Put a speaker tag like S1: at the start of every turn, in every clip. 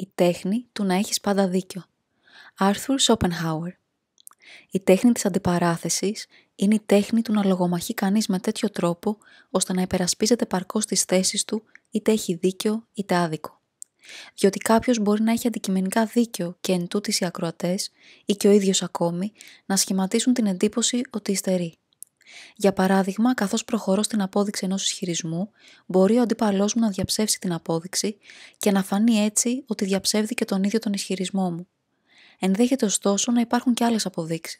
S1: η τέχνη του να έχεις πάντα δίκιο. Άρθουρ Σόπενχάουερ Η τέχνη της αντιπαράθεσης είναι η τέχνη του να λογομαχεί κανείς με τέτοιο τρόπο ώστε να υπερασπίζεται παρκώς τις θέσεις του είτε έχει δίκιο είτε άδικο. Διότι κάποιος μπορεί να έχει αντικειμενικά δίκιο και εν τούτης οι ακροατές ή και ο ίδιος ακόμη να σχηματίσουν την εντύπωση ότι υστερεί. Για παράδειγμα, καθώς προχωρώ στην απόδειξη ενός ισχυρισμού, μπορεί ο αντίπαλός μου να διαψεύσει την απόδειξη και να φανεί έτσι ότι διαψεύδει και τον ίδιο τον ισχυρισμό μου. Ενδέχεται ωστόσο να υπάρχουν και άλλες αποδείξεις.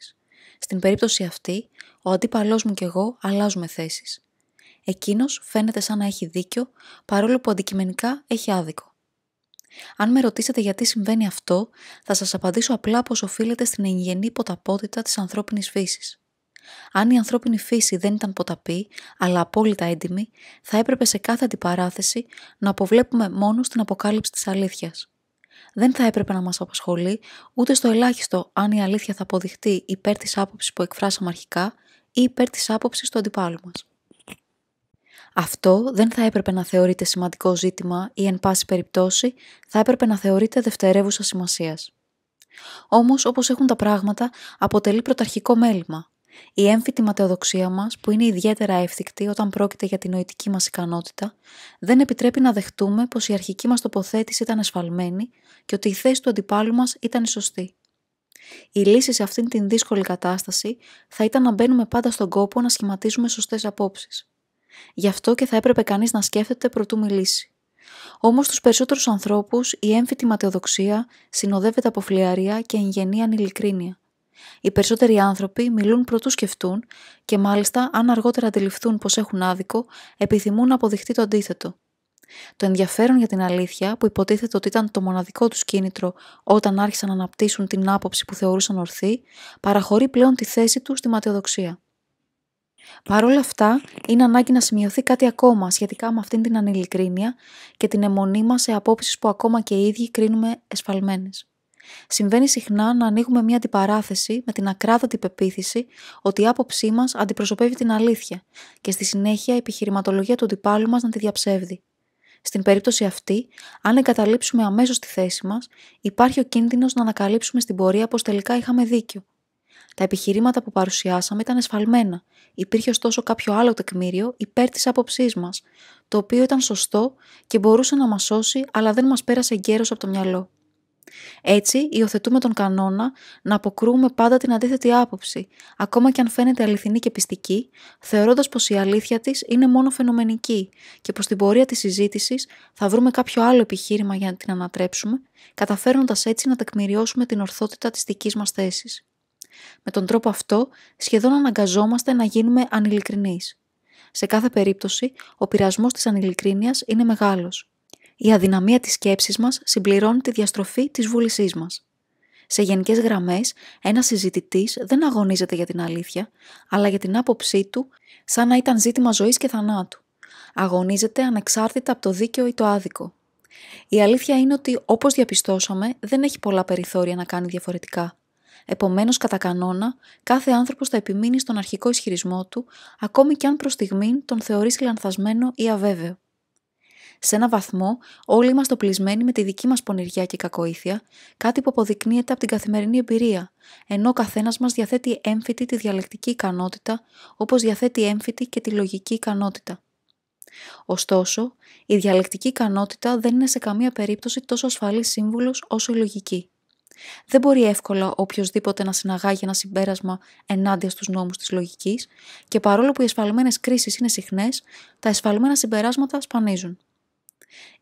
S1: Στην περίπτωση αυτή, ο αντίπαλός μου και εγώ αλλάζουμε θέσεις. Εκείνος φαίνεται σαν να έχει δίκιο, παρόλο που αντικειμενικά έχει άδικο. Αν με ρωτήσετε γιατί συμβαίνει αυτό, θα σας απαντήσω απλά πως οφείλεται στην εγγενή ποταπότητα της ανθρώπινης φύσης. Αν η ανθρώπινη φύση δεν ήταν ποταπή, αλλά απόλυτα έντιμη, θα έπρεπε σε κάθε αντιπαράθεση να αποβλέπουμε μόνος στην αποκάλυψη της αλήθειας. Δεν θα έπρεπε να μας απασχολεί ούτε στο ελάχιστο αν η αλήθεια θα αποδειχτεί υπέρ της άποψης που εκφράσαμε αρχικά ή υπέρ της άποψης του αντιπάλου μας. Αυτό δεν θα έπρεπε να θεωρείται σημαντικό ζήτημα ή εν πάση περιπτώσει θα έπρεπε να θεωρείται δευτερεύουσα σημασίας. Όμως, όπως έχουν τα πράγματα, αποτελεί πρωταρχικό μέλημα, η έμφυτη ματαιοδοξία μας, που είναι ιδιαίτερα εύθικτη όταν πρόκειται για την νοητική μας ικανότητα, δεν επιτρέπει να δεχτούμε πως η αρχική μας τοποθέτηση ήταν ασφαλμένη και ότι η θέση του αντιπάλου μας ήταν σωστή. Η λύση σε αυτήν την δύσκολη κατάσταση θα ήταν να μπαίνουμε πάντα στον κόπο να σχηματίζουμε σωστές απόψεις. Γι' αυτό και θα έπρεπε κανείς να σκέφτεται προτού μιλήσει. Όμως στους περισσότερους ανθρώπους η έμφυτη ματαιοδοξία συνοδεύεται από φλιαρία και εγγενή ανηλικρίνεια οι περισσότεροι άνθρωποι μιλούν προτού σκεφτούν και μάλιστα αν αργότερα αντιληφθούν πως έχουν άδικο, επιθυμούν να αποδειχτεί το αντίθετο. Το ενδιαφέρον για την αλήθεια, που υποτίθεται ότι ήταν το μοναδικό τους κίνητρο όταν άρχισαν να αναπτύσσουν την άποψη που θεωρούσαν ορθή, παραχωρεί πλέον τη θέση τους στη ματαιοδοξία. Παρ' όλα αυτά, είναι ανάγκη να σημειωθεί κάτι ακόμα σχετικά με αυτήν την ανηλικρίνεια και την αιμονή μας σε απόψεις που ακόμα και οι ίδιοι κρίνουμε εσφαλμένες. Συμβαίνει συχνά να ανοίγουμε μια αντιπαράθεση με την ακράδαντη πεποίθηση ότι η άποψή μας αντιπροσωπεύει την αλήθεια και στη συνέχεια η επιχειρηματολογία του αντιπάλου μας να τη διαψεύδει. Στην περίπτωση αυτή, αν εγκαταλείψουμε αμέσως τη θέση μας, υπάρχει ο κίνδυνος να ανακαλύψουμε στην πορεία πως τελικά είχαμε δίκιο. Τα επιχειρήματα που παρουσιάσαμε ήταν εσφαλμένα. Υπήρχε ωστόσο κάποιο άλλο τεκμήριο υπέρ της άποψής μας, το οποίο ήταν σωστό και μπορούσε να μας σώσει, αλλά δεν μας πέρασε γκέρο από το μυαλό. Έτσι, υιοθετούμε τον κανόνα να αποκρούμε πάντα την αντίθετη άποψη, ακόμα και αν φαίνεται αληθινή και πιστική, θεωρώντας πως η αλήθεια της είναι μόνο φαινομενική και πως στην πορεία της συζήτησης θα βρούμε κάποιο άλλο επιχείρημα για να την ανατρέψουμε, καταφέροντας έτσι να τεκμηριώσουμε την ορθότητα της δικής μας θέσης. Με τον τρόπο αυτό, σχεδόν αναγκαζόμαστε να γίνουμε ανηλικρινείς. Σε κάθε περίπτωση, ο πειρασμός της ανηλικρίνειας είναι μεγάλος η αδυναμία της σκέψης μας συμπληρώνει τη διαστροφή της βούλησής μας. Σε γενικές γραμμές, ένας συζητητής δεν αγωνίζεται για την αλήθεια, αλλά για την άποψή του σαν να ήταν ζήτημα ζωής και θανάτου. Αγωνίζεται ανεξάρτητα από το δίκαιο ή το άδικο. Η αλήθεια είναι ότι, όπως διαπιστώσαμε, δεν έχει πολλά περιθώρια να κάνει διαφορετικά. Επομένως, κατά κανόνα, κάθε άνθρωπος θα επιμείνει στον αρχικό ισχυρισμό του, ακόμη και αν προς στιγμή τον θεωρείς λανθασμένο ή αβέβαιο. Σε ένα βαθμό, όλοι είμαστε οπλισμένοι με τη δική μας πονηριά και κακοήθεια, κάτι που αποδεικνύεται από την καθημερινή εμπειρία, ενώ ο καθένας μας διαθέτει έμφυτη τη διαλεκτική ικανότητα, όπως διαθέτει έμφυτη και τη λογική ικανότητα. Ωστόσο, η διαλεκτική ικανότητα δεν είναι σε καμία περίπτωση τόσο ασφαλής σύμβουλος όσο η λογική. Δεν μπορεί εύκολα οποιοδήποτε να συναγάγει ένα συμπέρασμα ενάντια στους νόμους της λογικής, και παρόλο που οι εσφαλμένες κρίσεις είναι συχνές, τα εσφαλμένα συμπεράσματα σπανίζουν.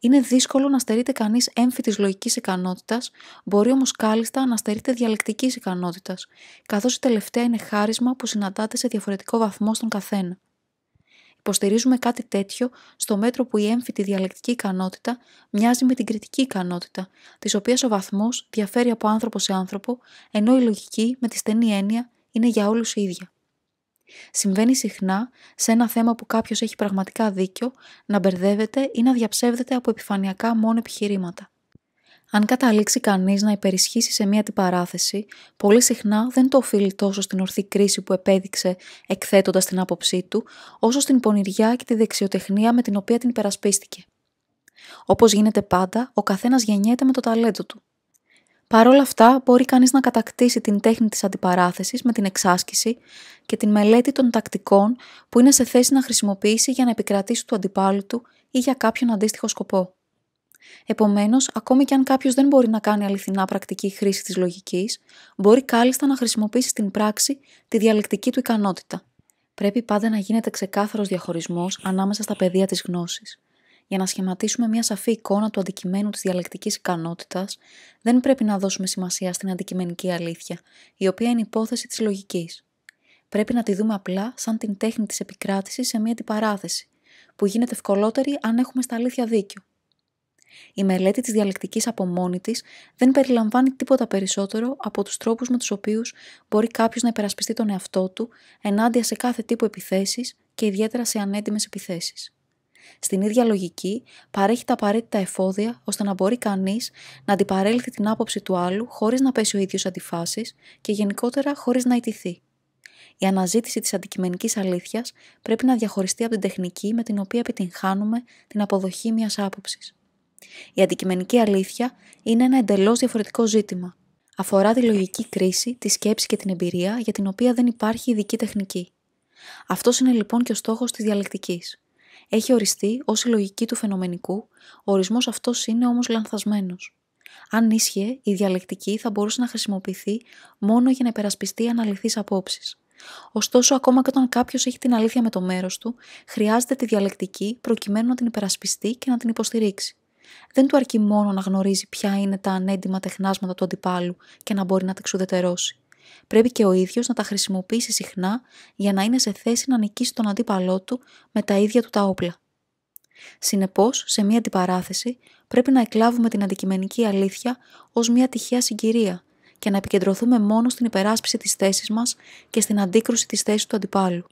S1: Είναι δύσκολο να στερείται κανείς έμφυτη λογικής ικανότητας, μπορεί όμως κάλλιστα να στερείται διαλεκτικής ικανότητας, καθώς η τελευταία είναι χάρισμα που συναντάται σε διαφορετικό βαθμό στον καθένα. Υποστηρίζουμε κάτι τέτοιο στο μέτρο που η έμφυτη διαλεκτική ικανότητα μοιάζει με την κριτική ικανότητα, της οποίας ο βαθμός διαφέρει από άνθρωπο σε άνθρωπο, ενώ η λογική, με τη στενή έννοια, είναι για όλους ίδια. Συμβαίνει συχνά σε ένα θέμα που κάποιος έχει πραγματικά δίκιο να μπερδεύεται ή να διαψεύδεται από επιφανειακά μόνο επιχειρήματα. Αν καταλήξει κανείς να υπερισχύσει σε μία την παράθεση, πολύ συχνά δεν το οφείλει τόσο στην ορθή κρίση που επέδειξε εκθέτοντας την άποψή του, όσο στην πονηριά και τη δεξιοτεχνία με την οποία την υπερασπίστηκε. Όπως γίνεται πάντα, ο καθένας γεννιέται με το ταλέντο του. Παρ' όλα αυτά, μπορεί κανείς να κατακτήσει την τέχνη της αντιπαράθεσης με την εξάσκηση και την μελέτη των τακτικών που είναι σε θέση να χρησιμοποιήσει για να επικρατήσει του αντιπάλου του ή για κάποιον αντίστοιχο σκοπό. Επομένως, ακόμη και αν κάποιος δεν μπορεί να κάνει αληθινά πρακτική χρήση της λογικής, μπορεί κάλλιστα να χρησιμοποιήσει στην πράξη τη διαλεκτική του ικανότητα. Πρέπει πάντα να γίνεται ξεκάθαρος διαχωρισμός ανάμεσα στα πεδία της γνώσης για να σχηματίσουμε μια σαφή εικόνα του αντικειμένου της διαλεκτικής ικανότητας, δεν πρέπει να δώσουμε σημασία στην αντικειμενική αλήθεια, η οποία είναι υπόθεση της λογικής. Πρέπει να τη δούμε απλά σαν την τέχνη της επικράτησης σε μια αντιπαράθεση, που γίνεται ευκολότερη αν έχουμε στα αλήθεια δίκιο. Η μελέτη της διαλεκτικής από μόνη της δεν περιλαμβάνει τίποτα περισσότερο από τους τρόπους με τους οποίους μπορεί κάποιος να υπερασπιστεί τον εαυτό του ενάντια σε κάθε τύπο επιθέσεις και ιδιαίτερα σε ανέντιμε επιθέσεις. Στην ίδια λογική, παρέχει τα απαραίτητα εφόδια ώστε να μπορεί κανείς να αντιπαρέλθει την άποψη του άλλου χωρίς να πέσει ο ίδιος αντιφάσεις και γενικότερα χωρίς να ιτηθεί. Η αναζήτηση της αντικειμενικής αλήθειας πρέπει να διαχωριστεί από την τεχνική με την οποία επιτυγχάνουμε την αποδοχή μιας άποψης. Η αντικειμενική αλήθεια είναι ένα εντελώς διαφορετικό ζήτημα. Αφορά τη λογική κρίση, τη σκέψη και την εμπειρία για την οποία δεν υπάρχει ειδική τεχνική. Αυτός είναι λοιπόν και ο στόχος της διαλεκτικής έχει οριστεί ως η λογική του φαινομενικού, ο ορισμός αυτός είναι όμως λανθασμένος. Αν ίσχυε, η διαλεκτική θα μπορούσε να χρησιμοποιηθεί μόνο για να υπερασπιστεί αναλυθείς απόψεις. Ωστόσο, ακόμα και όταν κάποιος έχει την αλήθεια με το μέρος του, χρειάζεται τη διαλεκτική προκειμένου να την υπερασπιστεί και να την υποστηρίξει. Δεν του αρκεί μόνο να γνωρίζει ποια είναι τα ανέντιμα τεχνάσματα του αντιπάλου και να μπορεί να τα εξουδετερώσει πρέπει και ο ίδιος να τα χρησιμοποιήσει συχνά για να είναι σε θέση να νικήσει τον αντίπαλό του με τα ίδια του τα όπλα. Συνεπώς, σε μία αντιπαράθεση πρέπει να εκλάβουμε την αντικειμενική αλήθεια ως μία τυχαία συγκυρία και να επικεντρωθούμε μόνο στην υπεράσπιση της θέσης μας και στην αντίκρουση της θέσης του αντιπάλου.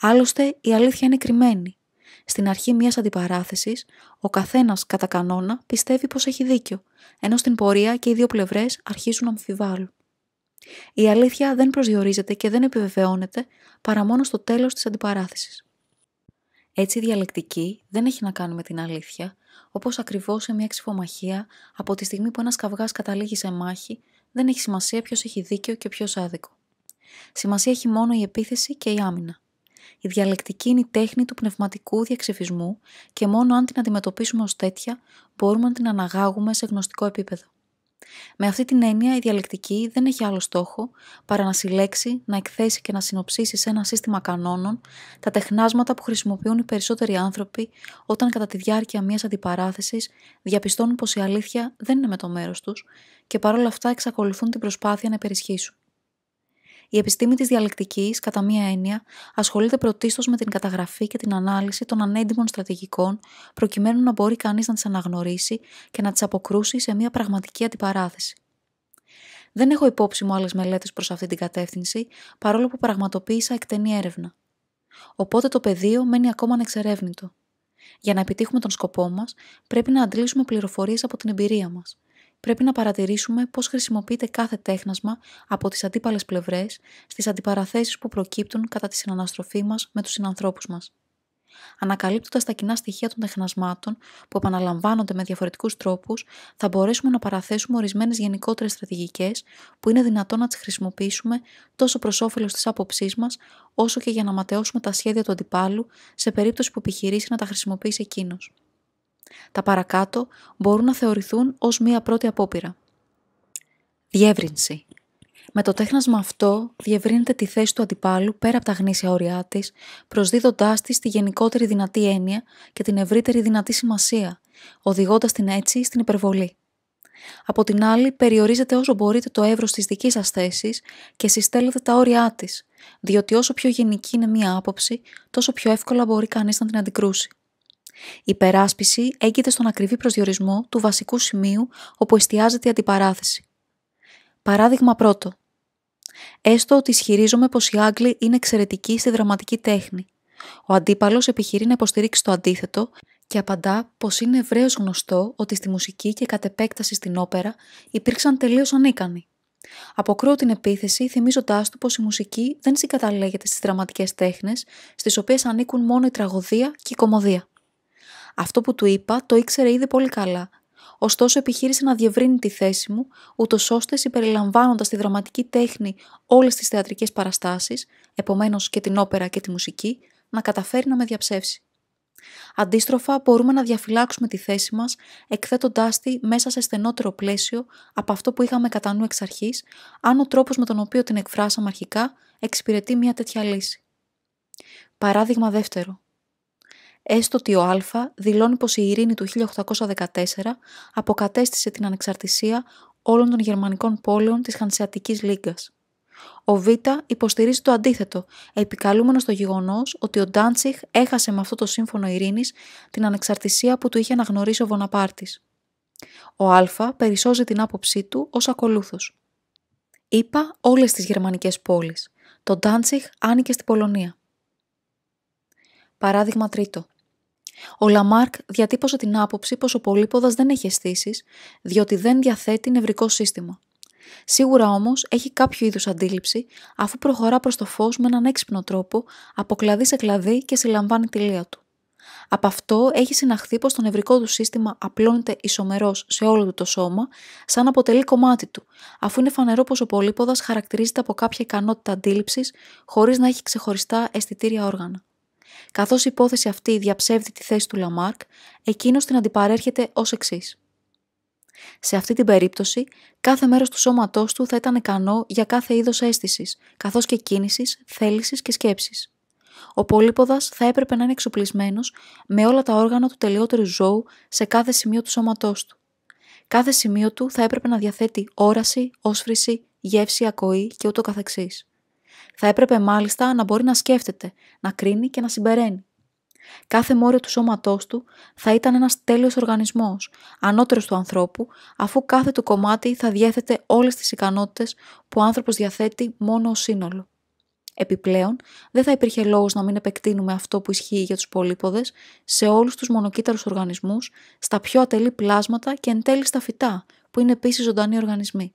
S1: Άλλωστε, η αλήθεια είναι κρυμμένη. Στην αρχή μιας αντιπαράθεσης, ο καθένας κατά κανόνα πιστεύει πως έχει δίκιο, ενώ στην πορεία και οι δύο πλευρές αρχίζουν να αμφιβάλλουν. Η αλήθεια δεν προσδιορίζεται και δεν επιβεβαιώνεται παρά μόνο στο τέλος της αντιπαράθεσης. Έτσι η διαλεκτική δεν έχει να κάνει με την αλήθεια, όπως ακριβώς σε μια ξυφομαχία από τη στιγμή που ένας καυγάς καταλήγει σε μάχη, δεν έχει σημασία ποιος έχει δίκιο και ποιος άδικο. Σημασία έχει μόνο η επίθεση και η άμυνα. Η διαλεκτική είναι η τέχνη του πνευματικού διαξεφισμού και μόνο αν την αντιμετωπίσουμε ως τέτοια μπορούμε να την αναγάγουμε σε γνωστικό επίπεδο. Με αυτή την έννοια, η διαλεκτική δεν έχει άλλο στόχο παρά να συλλέξει, να εκθέσει και να συνοψίσει σε ένα σύστημα κανόνων τα τεχνάσματα που χρησιμοποιούν οι περισσότεροι άνθρωποι όταν κατά τη διάρκεια μιας αντιπαράθεσης διαπιστώνουν πως η αλήθεια δεν είναι με το μέρος τους και παρόλα αυτά εξακολουθούν την προσπάθεια να υπερισχύσουν. Η επιστήμη της διαλεκτικής, κατά μία έννοια, ασχολείται πρωτίστως με την καταγραφή και την ανάλυση των ανέντιμων στρατηγικών, προκειμένου να μπορεί κανείς να τις αναγνωρίσει και να τις αποκρούσει σε μία πραγματική αντιπαράθεση. Δεν έχω υπόψη μου άλλες μελέτες προς αυτή την κατεύθυνση, παρόλο που πραγματοποίησα εκτενή έρευνα. Οπότε το πεδίο μένει ακόμα ανεξερεύνητο. Για να επιτύχουμε τον σκοπό μας, πρέπει να αντλήσουμε πληροφορίες από την εμπειρία μας πρέπει να παρατηρήσουμε πώς χρησιμοποιείται κάθε τέχνασμα από τις αντίπαλες πλευρές στις αντιπαραθέσεις που προκύπτουν κατά τη συναναστροφή μας με τους συνανθρώπους μας. Ανακαλύπτοντας τα κοινά στοιχεία των τεχνασμάτων που επαναλαμβάνονται με διαφορετικούς τρόπους, θα μπορέσουμε να παραθέσουμε ορισμένες γενικότερες στρατηγικές που είναι δυνατόν να τις χρησιμοποιήσουμε τόσο προς όφελος της άποψής μας, όσο και για να ματαιώσουμε τα σχέδια του αντιπάλου σε περίπτωση που επιχειρήσει να τα χρησιμοποιήσει εκείνος. Τα παρακάτω μπορούν να θεωρηθούν ως μία πρώτη απόπειρα. Διεύρυνση. Με το τέχνασμα αυτό διευρύνεται τη θέση του αντιπάλου πέρα από τα γνήσια όρια της, προσδίδοντάς τη τη γενικότερη δυνατή έννοια και την ευρύτερη δυνατή σημασία, οδηγώντας την έτσι στην υπερβολή. Από την άλλη, περιορίζεται όσο μπορείτε το εύρος της δικής σας θέσης και συστέλλετε τα όρια της, διότι όσο πιο γενική είναι μία άποψη, τόσο πιο εύκολα μπορεί κανείς να την αντικρούσει. Η περάσπιση έγκυται στον ακριβή προσδιορισμό του βασικού σημείου όπου εστιάζεται η αντιπαράθεση. Παράδειγμα πρώτο. Έστω ότι ισχυρίζομαι πως οι Άγγλοι είναι εξαιρετικοί στη δραματική τέχνη. Ο αντίπαλος επιχειρεί να υποστηρίξει το αντίθετο και απαντά πως είναι ευρέως γνωστό ότι στη μουσική και κατ' επέκταση στην όπερα υπήρξαν τελείως ανίκανοι. Αποκρούω την επίθεση θυμίζοντάς του πως η μουσική δεν συγκαταλέγεται στις δραματικές τέχνες, στις οποίες ανήκουν μόνο η τραγωδία και η κομμωδία. Αυτό που του είπα το ήξερε ήδη πολύ καλά. Ωστόσο, επιχείρησε να διευρύνει τη θέση μου, ούτως ώστε συμπεριλαμβάνοντας τη δραματική τέχνη όλες τις θεατρικές παραστάσεις, επομένως και την όπερα και τη μουσική, να καταφέρει να με διαψεύσει. Αντίστροφα, μπορούμε να διαφυλάξουμε τη θέση μας, εκθέτοντάς τη μέσα σε στενότερο πλαίσιο από αυτό που είχαμε κατά νου εξ αρχής, αν ο τρόπος με τον οποίο την εκφράσαμε αρχικά εξυπηρετεί μια τέτοια λύση. Παράδειγμα δεύτερο έστω ότι ο Α δηλώνει πως η ειρήνη του 1814 αποκατέστησε την ανεξαρτησία όλων των γερμανικών πόλεων της Χανσιατικής Λίγκας. Ο Β υποστηρίζει το αντίθετο, επικαλούμενος το γεγονός ότι ο Ντάντσιχ έχασε με αυτό το σύμφωνο ειρήνης την ανεξαρτησία που του είχε αναγνωρίσει ο Βοναπάρτης. Ο Α περισσώζει την άποψή του ως ακολούθω. Είπα όλες τις γερμανικές πόλεις. Το Ντάντσιχ άνοικε στην Πολωνία. Παράδειγμα τρίτο. Ο Λαμάρκ διατύπωσε την άποψη πως ο Πολύποδας δεν έχει αισθήσεις, διότι δεν διαθέτει νευρικό σύστημα. Σίγουρα όμως έχει κάποιο είδους αντίληψη, αφού προχωρά προς το φως με έναν έξυπνο τρόπο, από κλαδί σε κλαδί και συλλαμβάνει τη λία του. Από αυτό έχει συναχθεί πως το νευρικό του σύστημα απλώνεται ισομερός σε όλο του το σώμα, σαν αποτελεί κομμάτι του, αφού είναι φανερό πως ο πολύποδας χαρακτηρίζεται από κάποια ικανότητα αντίληψης, χωρίς να έχει ξεχωριστά αισθητήρια όργανα. Καθώς η υπόθεση αυτή διαψεύδει τη θέση του Λαμάρκ, εκείνος την αντιπαρέρχεται ως εξής. Σε αυτή την περίπτωση, κάθε μέρος του σώματός του θα ήταν ικανό για κάθε είδος αίσθησης, καθώς και κίνησης, θέλησης και σκέψης. Ο πολύποδας θα έπρεπε να είναι εξοπλισμένος με όλα τα όργανα του τελειότερου ζώου σε κάθε σημείο του σώματός του. Κάθε σημείο του θα έπρεπε να διαθέτει όραση, όσφρηση, γεύση, ακοή και ούτω καθεξής. Θα έπρεπε μάλιστα να μπορεί να σκέφτεται, να κρίνει και να συμπεραίνει. Κάθε μόριο του σώματός του θα ήταν ένας τέλειος οργανισμός, ανώτερος του ανθρώπου, αφού κάθε του κομμάτι θα διέθετε όλες τις ικανότητες που ο άνθρωπος διαθέτει μόνο ως σύνολο. Επιπλέον, δεν θα υπήρχε λόγος να μην επεκτείνουμε αυτό που ισχύει για τους πολύποδες σε όλους τους μονοκύτταρους οργανισμούς, στα πιο ατελή πλάσματα και εν τέλει στα φυτά, που είναι επίσης ζωντανοί οργανισμοί.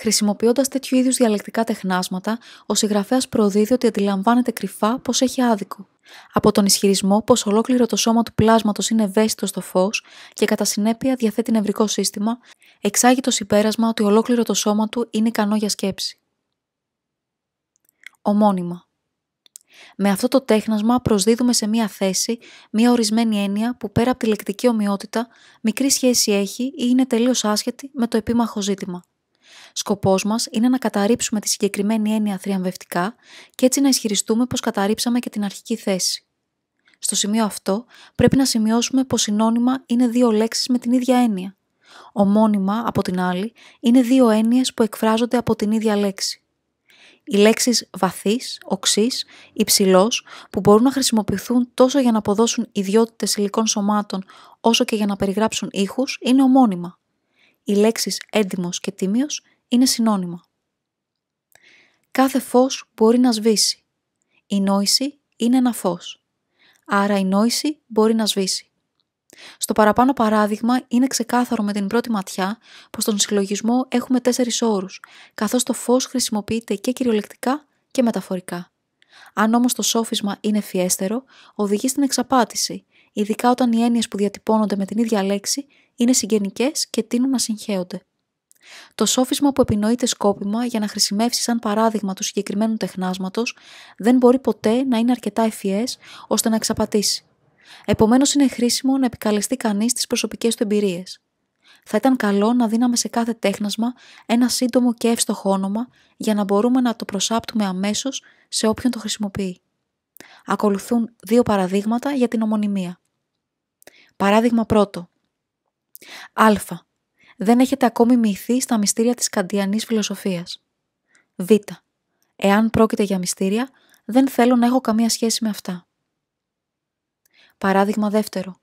S1: Χρησιμοποιώντας τέτοιου είδους διαλεκτικά τεχνάσματα, ο συγγραφέας προδίδει ότι αντιλαμβάνεται κρυφά πως έχει άδικο. Από τον ισχυρισμό πως ολόκληρο το σώμα του πλάσματος είναι ευαίσθητο στο φως και κατά συνέπεια διαθέτει νευρικό σύστημα, εξάγει το συμπέρασμα ότι ολόκληρο το σώμα του είναι ικανό για σκέψη. Ομόνυμα. Με αυτό το τέχνασμα προσδίδουμε σε μία θέση μία ορισμένη έννοια που πέρα από τη λεκτική ομοιότητα μικρή σχέση έχει ή είναι τελείως άσχετη με το επίμαχο ζήτημα. Σκοπός μας είναι να καταρρύψουμε τη συγκεκριμένη έννοια θριαμβευτικά και έτσι να ισχυριστούμε πως καταρρύψαμε και την αρχική θέση. Στο σημείο αυτό πρέπει να σημειώσουμε πως συνώνυμα είναι δύο λέξεις με την ίδια έννοια. Ομώνυμα, από την άλλη, είναι δύο έννοιες που εκφράζονται από την ίδια λέξη. Οι λέξεις βαθύς, οξύς, υψηλός, που μπορούν να χρησιμοποιηθούν τόσο για να αποδώσουν ιδιότητες υλικών σωμάτων, όσο και για να περιγράψουν ήχους, είναι ομόνυμα. Οι λέξεις έντιμος και τίμιος είναι συνώνυμα. Κάθε φως μπορεί να σβήσει. Η νόηση είναι ένα φως. Άρα η νόηση μπορεί να σβήσει. Στο παραπάνω παράδειγμα είναι ξεκάθαρο με την πρώτη ματιά πως στον συλλογισμό έχουμε τέσσερις όρους, καθώς το φως χρησιμοποιείται και κυριολεκτικά και μεταφορικά. Αν όμως το σόφισμα είναι φιέστερο, οδηγεί στην εξαπάτηση, ειδικά όταν οι έννοιες που διατυπώνονται με την ίδια λέξη είναι συγγενικές και τείνουν να συγχέονται. Το σόφισμα που επινοείται σκόπιμα για να χρησιμεύσει σαν παράδειγμα του συγκεκριμένου τεχνάσματος δεν μπορεί ποτέ να είναι αρκετά ευφυές ώστε να εξαπατήσει. Επομένως, είναι χρήσιμο να επικαλεστεί κανείς τις προσωπικές του εμπειρίες. Θα ήταν καλό να δίναμε σε κάθε τέχνασμα ένα σύντομο και εύστοχο όνομα για να μπορούμε να το προσάπτουμε αμέσως σε όποιον το χρησιμοποιεί. Ακολουθούν δύο παραδείγματα για την ομονιμία. Παράδειγμα 1. Α δεν έχετε ακόμη μυθεί στα μυστήρια της καντιανής φιλοσοφίας. Β. Εάν πρόκειται για μυστήρια, δεν θέλω να έχω καμία σχέση με αυτά. Παράδειγμα δεύτερο.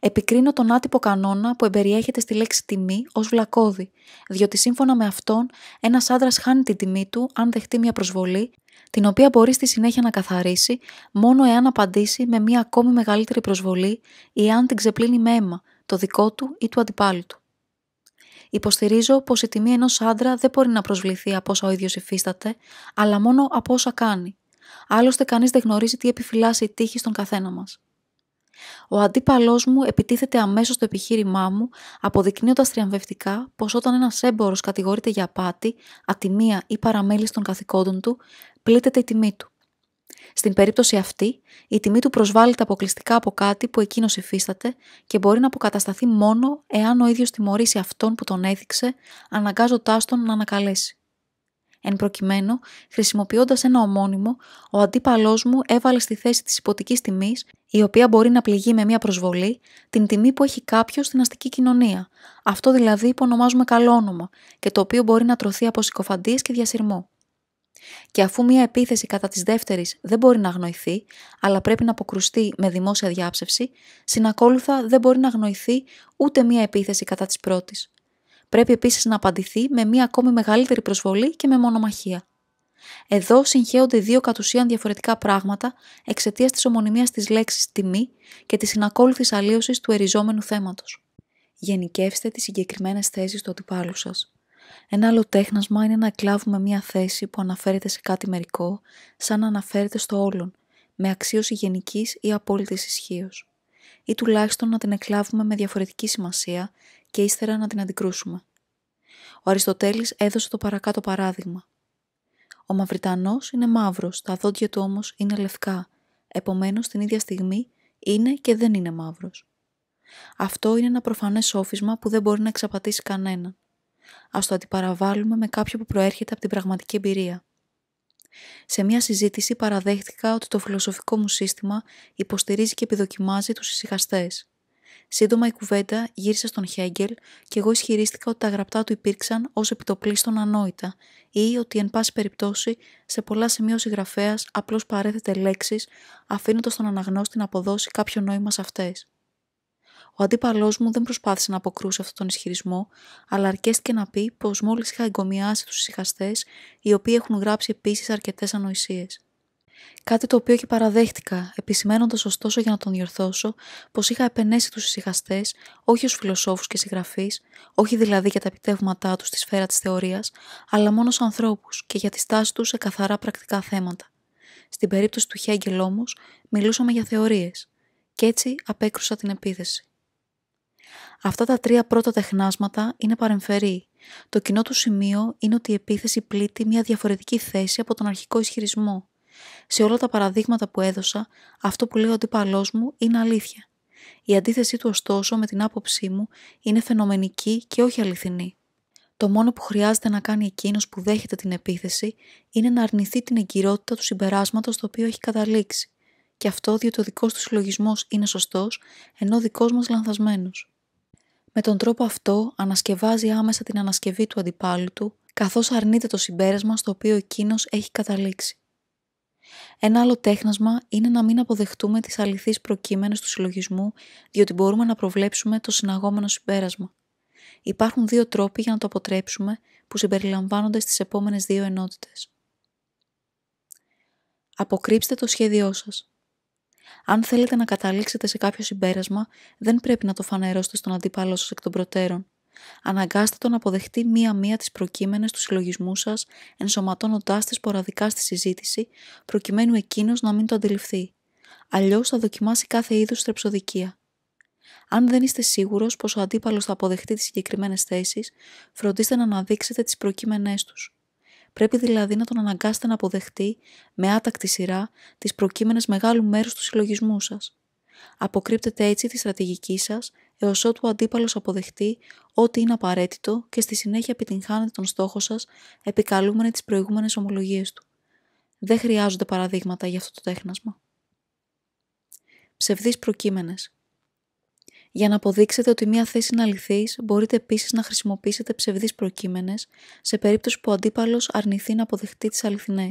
S1: Επικρίνω τον άτυπο κανόνα που εμπεριέχεται στη λέξη τιμή ως βλακώδη, διότι σύμφωνα με αυτόν, ένας άντρας χάνει την τιμή του αν δεχτεί μια προσβολή, την οποία μπορεί στη συνέχεια να καθαρίσει μόνο εάν απαντήσει με μια ακόμη μεγαλύτερη προσβολή ή αν την ξεπλύνει με αίμα, το δικό του ή του αντιπάλου του. Υποστηρίζω πως η τιμή ενός άντρα δεν μπορεί να προσβληθεί από όσα ο ίδιος υφίσταται, αλλά μόνο από όσα κάνει. Άλλωστε, κανείς δεν γνωρίζει τι επιφυλάσσει η τύχη στον καθένα μας. Ο αντίπαλός μου επιτίθεται αμέσως στο επιχείρημά μου, αποδεικνύοντας τριαμβευτικά πως όταν ένας έμπορος κατηγορείται για απάτη, ατιμία ή παραμέληση των καθηκόντων του, πλήττεται η τιμή του. Στην περίπτωση αυτή, η τιμή του προσβάλλεται αποκλειστικά από κάτι που εκείνος υφίσταται και μπορεί να αποκατασταθεί μόνο εάν ο ίδιος τιμωρήσει αυτόν που τον έθιξε, αναγκάζοντάς τον να ανακαλέσει. Εν προκειμένου, χρησιμοποιώντας ένα ομώνυμο, ο αντίπαλός μου έβαλε στη θέση της υποτικής τιμής, η οποία μπορεί να πληγεί με μια προσβολή, την τιμή που έχει κάποιο στην αστική κοινωνία. Αυτό δηλαδή που ονομάζουμε καλό όνομα και το οποίο μπορεί να τρωθεί από συκοφαντίες και διασυρμό. Και αφού μια επίθεση κατά της δεύτερης δεν μπορεί να αγνοηθεί, αλλά πρέπει να αποκρουστεί με δημόσια διάψευση, συνακόλουθα δεν μπορεί να αγνοηθεί ούτε μια επίθεση κατά της πρώτης. Πρέπει επίσης να απαντηθεί με μια ακόμη μεγαλύτερη προσβολή και με μονομαχία. Εδώ συγχέονται δύο κατ' ουσίαν διαφορετικά πράγματα εξαιτίας της ομονιμία της λέξης τιμή και της συνακόλουθης αλλίωσης του εριζόμενου θέματος. Γενικεύστε τις συγκεκριμένες θέσεις του αντιπάλου σας. Ένα άλλο τέχνασμα είναι να εκλάβουμε μία θέση που αναφέρεται σε κάτι μερικό, σαν να αναφέρεται στο όλον, με αξίωση γενικής ή απόλυτης ισχύως. Ή τουλάχιστον να την εκλάβουμε με διαφορετική σημασία και ύστερα να την αντικρούσουμε. Ο Αριστοτέλης έδωσε το παρακάτω παράδειγμα. Ο Μαυριτανός είναι μαύρος, τα δόντια του όμως είναι λευκά, επομένως την ίδια στιγμή είναι και δεν είναι μαύρος. Αυτό είναι ένα προφανές όφισμα που δεν μπορεί να εξαπατήσει κανέναν ας το αντιπαραβάλουμε με κάποιο που προέρχεται από την πραγματική εμπειρία. Σε μια συζήτηση παραδέχτηκα ότι το φιλοσοφικό μου σύστημα υποστηρίζει και επιδοκιμάζει τους ησυχαστές. Σύντομα η κουβέντα γύρισε στον Χέγγελ και εγώ ισχυρίστηκα ότι τα γραπτά του υπήρξαν ως επιτοπλίστων ανόητα ή ότι εν πάση περιπτώσει σε πολλά σημεία ο συγγραφέας απλώς παρέθεται λέξεις αφήνοντας τον αναγνώστη να αποδώσει κάποιο νόημα σε αυτές. Ο αντίπαλός μου δεν προσπάθησε να αποκρούσει αυτόν τον ισχυρισμό, αλλά αρκέστηκε να πει πως μόλις είχα εγκομιάσει τους συγχαστέ, οι οποίοι έχουν γράψει επίσης αρκετές ανοησίες. Κάτι το οποίο και παραδέχτηκα, επισημένοντας ωστόσο για να τον διορθώσω πως είχα επενέσει τους συγχαστέ, όχι ως φιλοσόφους και συγγραφείς, όχι δηλαδή για τα επιτεύγματά τους στη σφαίρα της θεωρίας, αλλά μόνο ως ανθρώπους και για τη στάση τους σε καθαρά πρακτικά θέματα. Στην περίπτωση του Χέγγελ όμως, μιλούσαμε για θεωρίες. Κι έτσι απέκρουσα την επίθεση. Αυτά τα τρία πρώτα τεχνάσματα είναι παρεμφερή. Το κοινό του σημείο είναι ότι η επίθεση πλήττει μια διαφορετική θέση από τον αρχικό ισχυρισμό. Σε όλα τα παραδείγματα που έδωσα, αυτό που λέει ο αντίπαλός μου είναι αλήθεια. Η αντίθεσή του, ωστόσο, με την άποψή μου, είναι φαινομενική και όχι αληθινή. Το μόνο που χρειάζεται να κάνει εκείνος που δέχεται την επίθεση είναι να αρνηθεί την εγκυρότητα του συμπεράσματος το οποίο έχει καταλήξει. Και αυτό διότι ο δικός του συλλογισμός είναι σωστός, ενώ ο δικός μας λανθασμένος. Με τον τρόπο αυτό ανασκευάζει άμεσα την ανασκευή του αντιπάλου του, καθώς αρνείται το συμπέρασμα στο οποίο εκείνος έχει καταλήξει. Ένα άλλο τέχνασμα είναι να μην αποδεχτούμε τις αληθείς προκείμενες του συλλογισμού, διότι μπορούμε να προβλέψουμε το συναγόμενο συμπέρασμα. Υπάρχουν δύο τρόποι για να το αποτρέψουμε που συμπεριλαμβάνονται στις επόμενες δύο ενότητες. Αποκρύψτε το σχέδιό σας. Αν θέλετε να καταλήξετε σε κάποιο συμπέρασμα, δεν πρέπει να το φανερώσετε στον αντίπαλό σας εκ των προτέρων. Αναγκάστε τον να αποδεχτεί μία-μία τις προκείμενες του συλλογισμού σας, ενσωματώνοντάς τις ποραδικά στη συζήτηση, προκειμένου εκείνος να μην το αντιληφθεί. Αλλιώς θα δοκιμάσει κάθε είδους στρεψοδικία. Αν δεν είστε σίγουρος πως ο αντίπαλος θα αποδεχτεί τις συγκεκριμένες θέσεις, φροντίστε να αναδείξετε τις προκείμενές τους. Πρέπει δηλαδή να τον αναγκάσετε να αποδεχτεί με άτακτη σειρά τις προκείμενες μεγάλου μέρους του συλλογισμού σας. Αποκρύπτετε έτσι τη στρατηγική σας έως ότου ο αντίπαλος αποδεχτεί ό,τι είναι απαραίτητο και στη συνέχεια επιτυγχάνετε τον στόχο σας επικαλούμενοι τις προηγούμενες ομολογίες του. Δεν χρειάζονται παραδείγματα για αυτό το τέχνασμα. Ψευδείς προκείμενες. Για να αποδείξετε ότι μια θέση είναι αληθή, μπορείτε επίσης να χρησιμοποιήσετε ψευδείς προκείμενες σε περίπτωση που ο αντίπαλος αρνηθεί να αποδεχτεί τις αληθινές,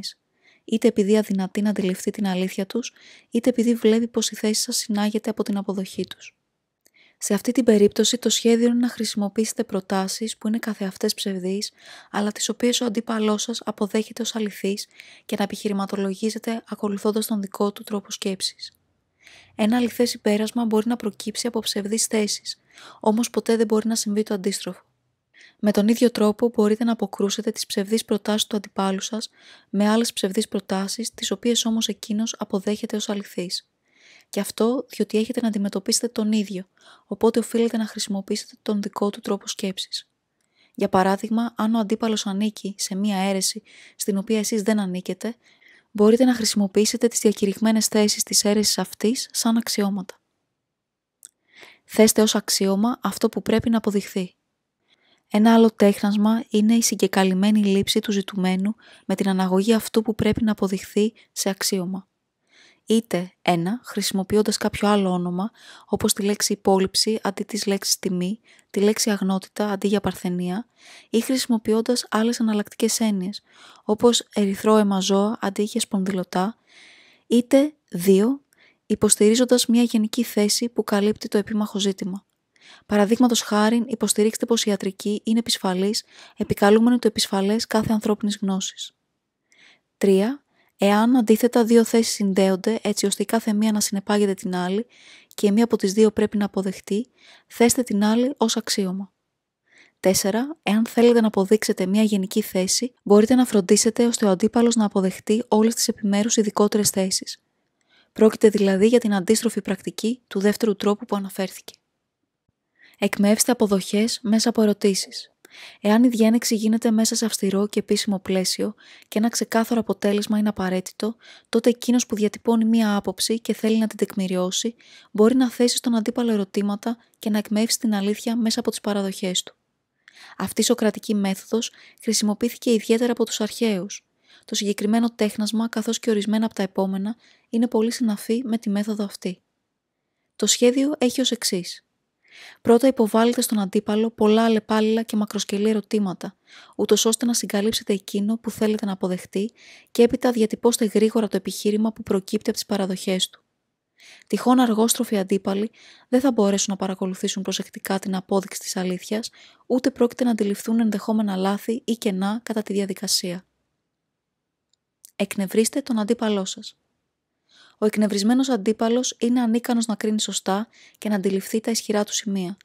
S1: Είτε επειδή αδυνατεί να αντιληφθεί την αλήθεια τους, είτε επειδή βλέπει πως η θέση σας συνάγεται από την αποδοχή τους. Σε αυτή την περίπτωση το σχέδιο είναι να χρησιμοποιήσετε προτάσεις που είναι καθεαυτές ψευδείς, αλλά τις οποίες ο αντίπαλός σας αποδέχεται ως αληθείς και να επιχειρηματολογίζετε ακολουθώντας τον δικό του τρόπο σκέψης. Ένα αληθές υπέρασμα μπορεί να προκύψει από ψευδείς θέσεις, όμως ποτέ δεν μπορεί να συμβεί το αντίστροφο. Με τον ίδιο τρόπο μπορείτε να αποκρούσετε τις ψευδείς προτάσεις του αντιπάλου σας με άλλες ψευδείς προτάσεις, τις οποίες όμως εκείνος αποδέχεται ως αληθείς. Και αυτό διότι έχετε να αντιμετωπίσετε τον ίδιο, οπότε οφείλετε να χρησιμοποιήσετε τον δικό του τρόπο σκέψης. Για παράδειγμα, αν ο αντίπαλος ανήκει σε μία αίρεση στην οποία εσείς δεν ανήκετε, μπορείτε να χρησιμοποιήσετε τις διακηρυγμένες θέσεις της αίρεσης αυτής σαν αξιώματα. Θέστε ως αξίωμα αυτό που πρέπει να αποδειχθεί. Ένα άλλο τέχνασμα είναι η συγκεκαλυμμένη λήψη του ζητουμένου με την αναγωγή αυτού που πρέπει να αποδειχθεί σε αξίωμα είτε ένα χρησιμοποιώντας κάποιο άλλο όνομα, όπως τη λέξη υπόλοιψη αντί της λέξης τιμή, τη λέξη αγνότητα αντί για παρθενία, ή χρησιμοποιώντας άλλες αναλλακτικές έννοιες, όπως ερυθρό αιμαζόα αντί για σπονδυλωτά, είτε 2. υποστηρίζοντας μια γενική θέση που καλύπτει το επίμαχο ζήτημα. Παραδείγματος χάρη, υποστηρίξτε πως η ιατρική είναι επισφαλή, επικαλούμενη το επισφαλές κάθε ανθρώπινης γνώσης. 3 εάν αντίθετα δύο θέσεις συνδέονται έτσι ώστε η κάθε μία να συνεπάγεται την άλλη και μία από τις δύο πρέπει να αποδεχτεί, θέστε την άλλη ως αξίωμα. 4. Εάν θέλετε να αποδείξετε μία γενική θέση, μπορείτε να φροντίσετε ώστε ο αντίπαλος να αποδεχτεί όλες τις επιμέρους ειδικότερες θέσεις. Πρόκειται δηλαδή για την αντίστροφη πρακτική του δεύτερου τρόπου που αναφέρθηκε. Εκμεύστε αποδοχές μέσα από ερωτήσεις. Εάν η διένεξη γίνεται μέσα σε αυστηρό και επίσημο πλαίσιο και ένα ξεκάθαρο αποτέλεσμα είναι απαραίτητο, τότε εκείνος που διατυπώνει μία άποψη και θέλει να την τεκμηριώσει, μπορεί να θέσει στον αντίπαλο ερωτήματα και να εκμεύσει την αλήθεια μέσα από τις παραδοχές του. Αυτή η σοκρατική μέθοδος χρησιμοποιήθηκε ιδιαίτερα από τους αρχαίους. Το συγκεκριμένο τέχνασμα, καθώς και ορισμένα από τα επόμενα, είναι πολύ συναφή με τη μέθοδο αυτή. Το σχέδιο έχει ως εξής. Πρώτα υποβάλλετε στον αντίπαλο πολλά αλλεπάλληλα και μακροσκελή ερωτήματα, ούτως ώστε να συγκαλύψετε εκείνο που θέλετε να αποδεχτεί και έπειτα διατυπώστε γρήγορα το επιχείρημα που προκύπτει από τις παραδοχές του. Τυχόν αργόστροφοι αντίπαλοι δεν θα μπορέσουν να παρακολουθήσουν προσεκτικά την απόδειξη της αλήθειας, ούτε πρόκειται να αντιληφθούν ενδεχόμενα λάθη ή κενά κατά τη διαδικασία. Εκνευρίστε τον αντίπαλό σας ο εκνευρισμένος αντίπαλος είναι ανίκανος να κρίνει σωστά και να αντιληφθεί τα ισχυρά του σημεία.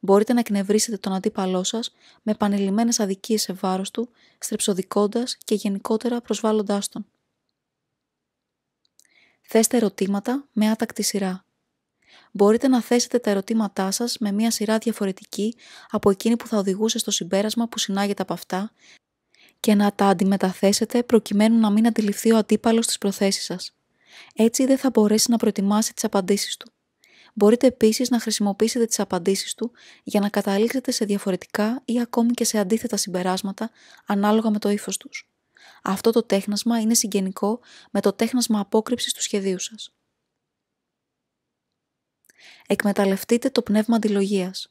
S1: Μπορείτε να εκνευρίσετε τον αντίπαλό σας με επανειλημμένες αδικίες σε βάρος του, στρεψοδικώντας και γενικότερα προσβάλλοντάς τον. Θέστε ερωτήματα με άτακτη σειρά. Μπορείτε να θέσετε τα ερωτήματά σας με μια σειρά διαφορετική από εκείνη που θα οδηγούσε στο συμπέρασμα που συνάγεται από αυτά και να τα αντιμεταθέσετε προκειμένου να μην αντιληφθεί ο αντίπαλος στι προθέσεις σας. Έτσι δεν θα μπορέσει να προετοιμάσει τις απαντήσεις του. Μπορείτε επίσης να χρησιμοποιήσετε τις απαντήσεις του για να καταλήξετε σε διαφορετικά ή ακόμη και σε αντίθετα συμπεράσματα ανάλογα με το ύφος τους. Αυτό το τέχνασμα είναι συγγενικό με το τέχνασμα απόκρυψης του σχεδίου σας. Εκμεταλλευτείτε το πνεύμα αντιλογίας.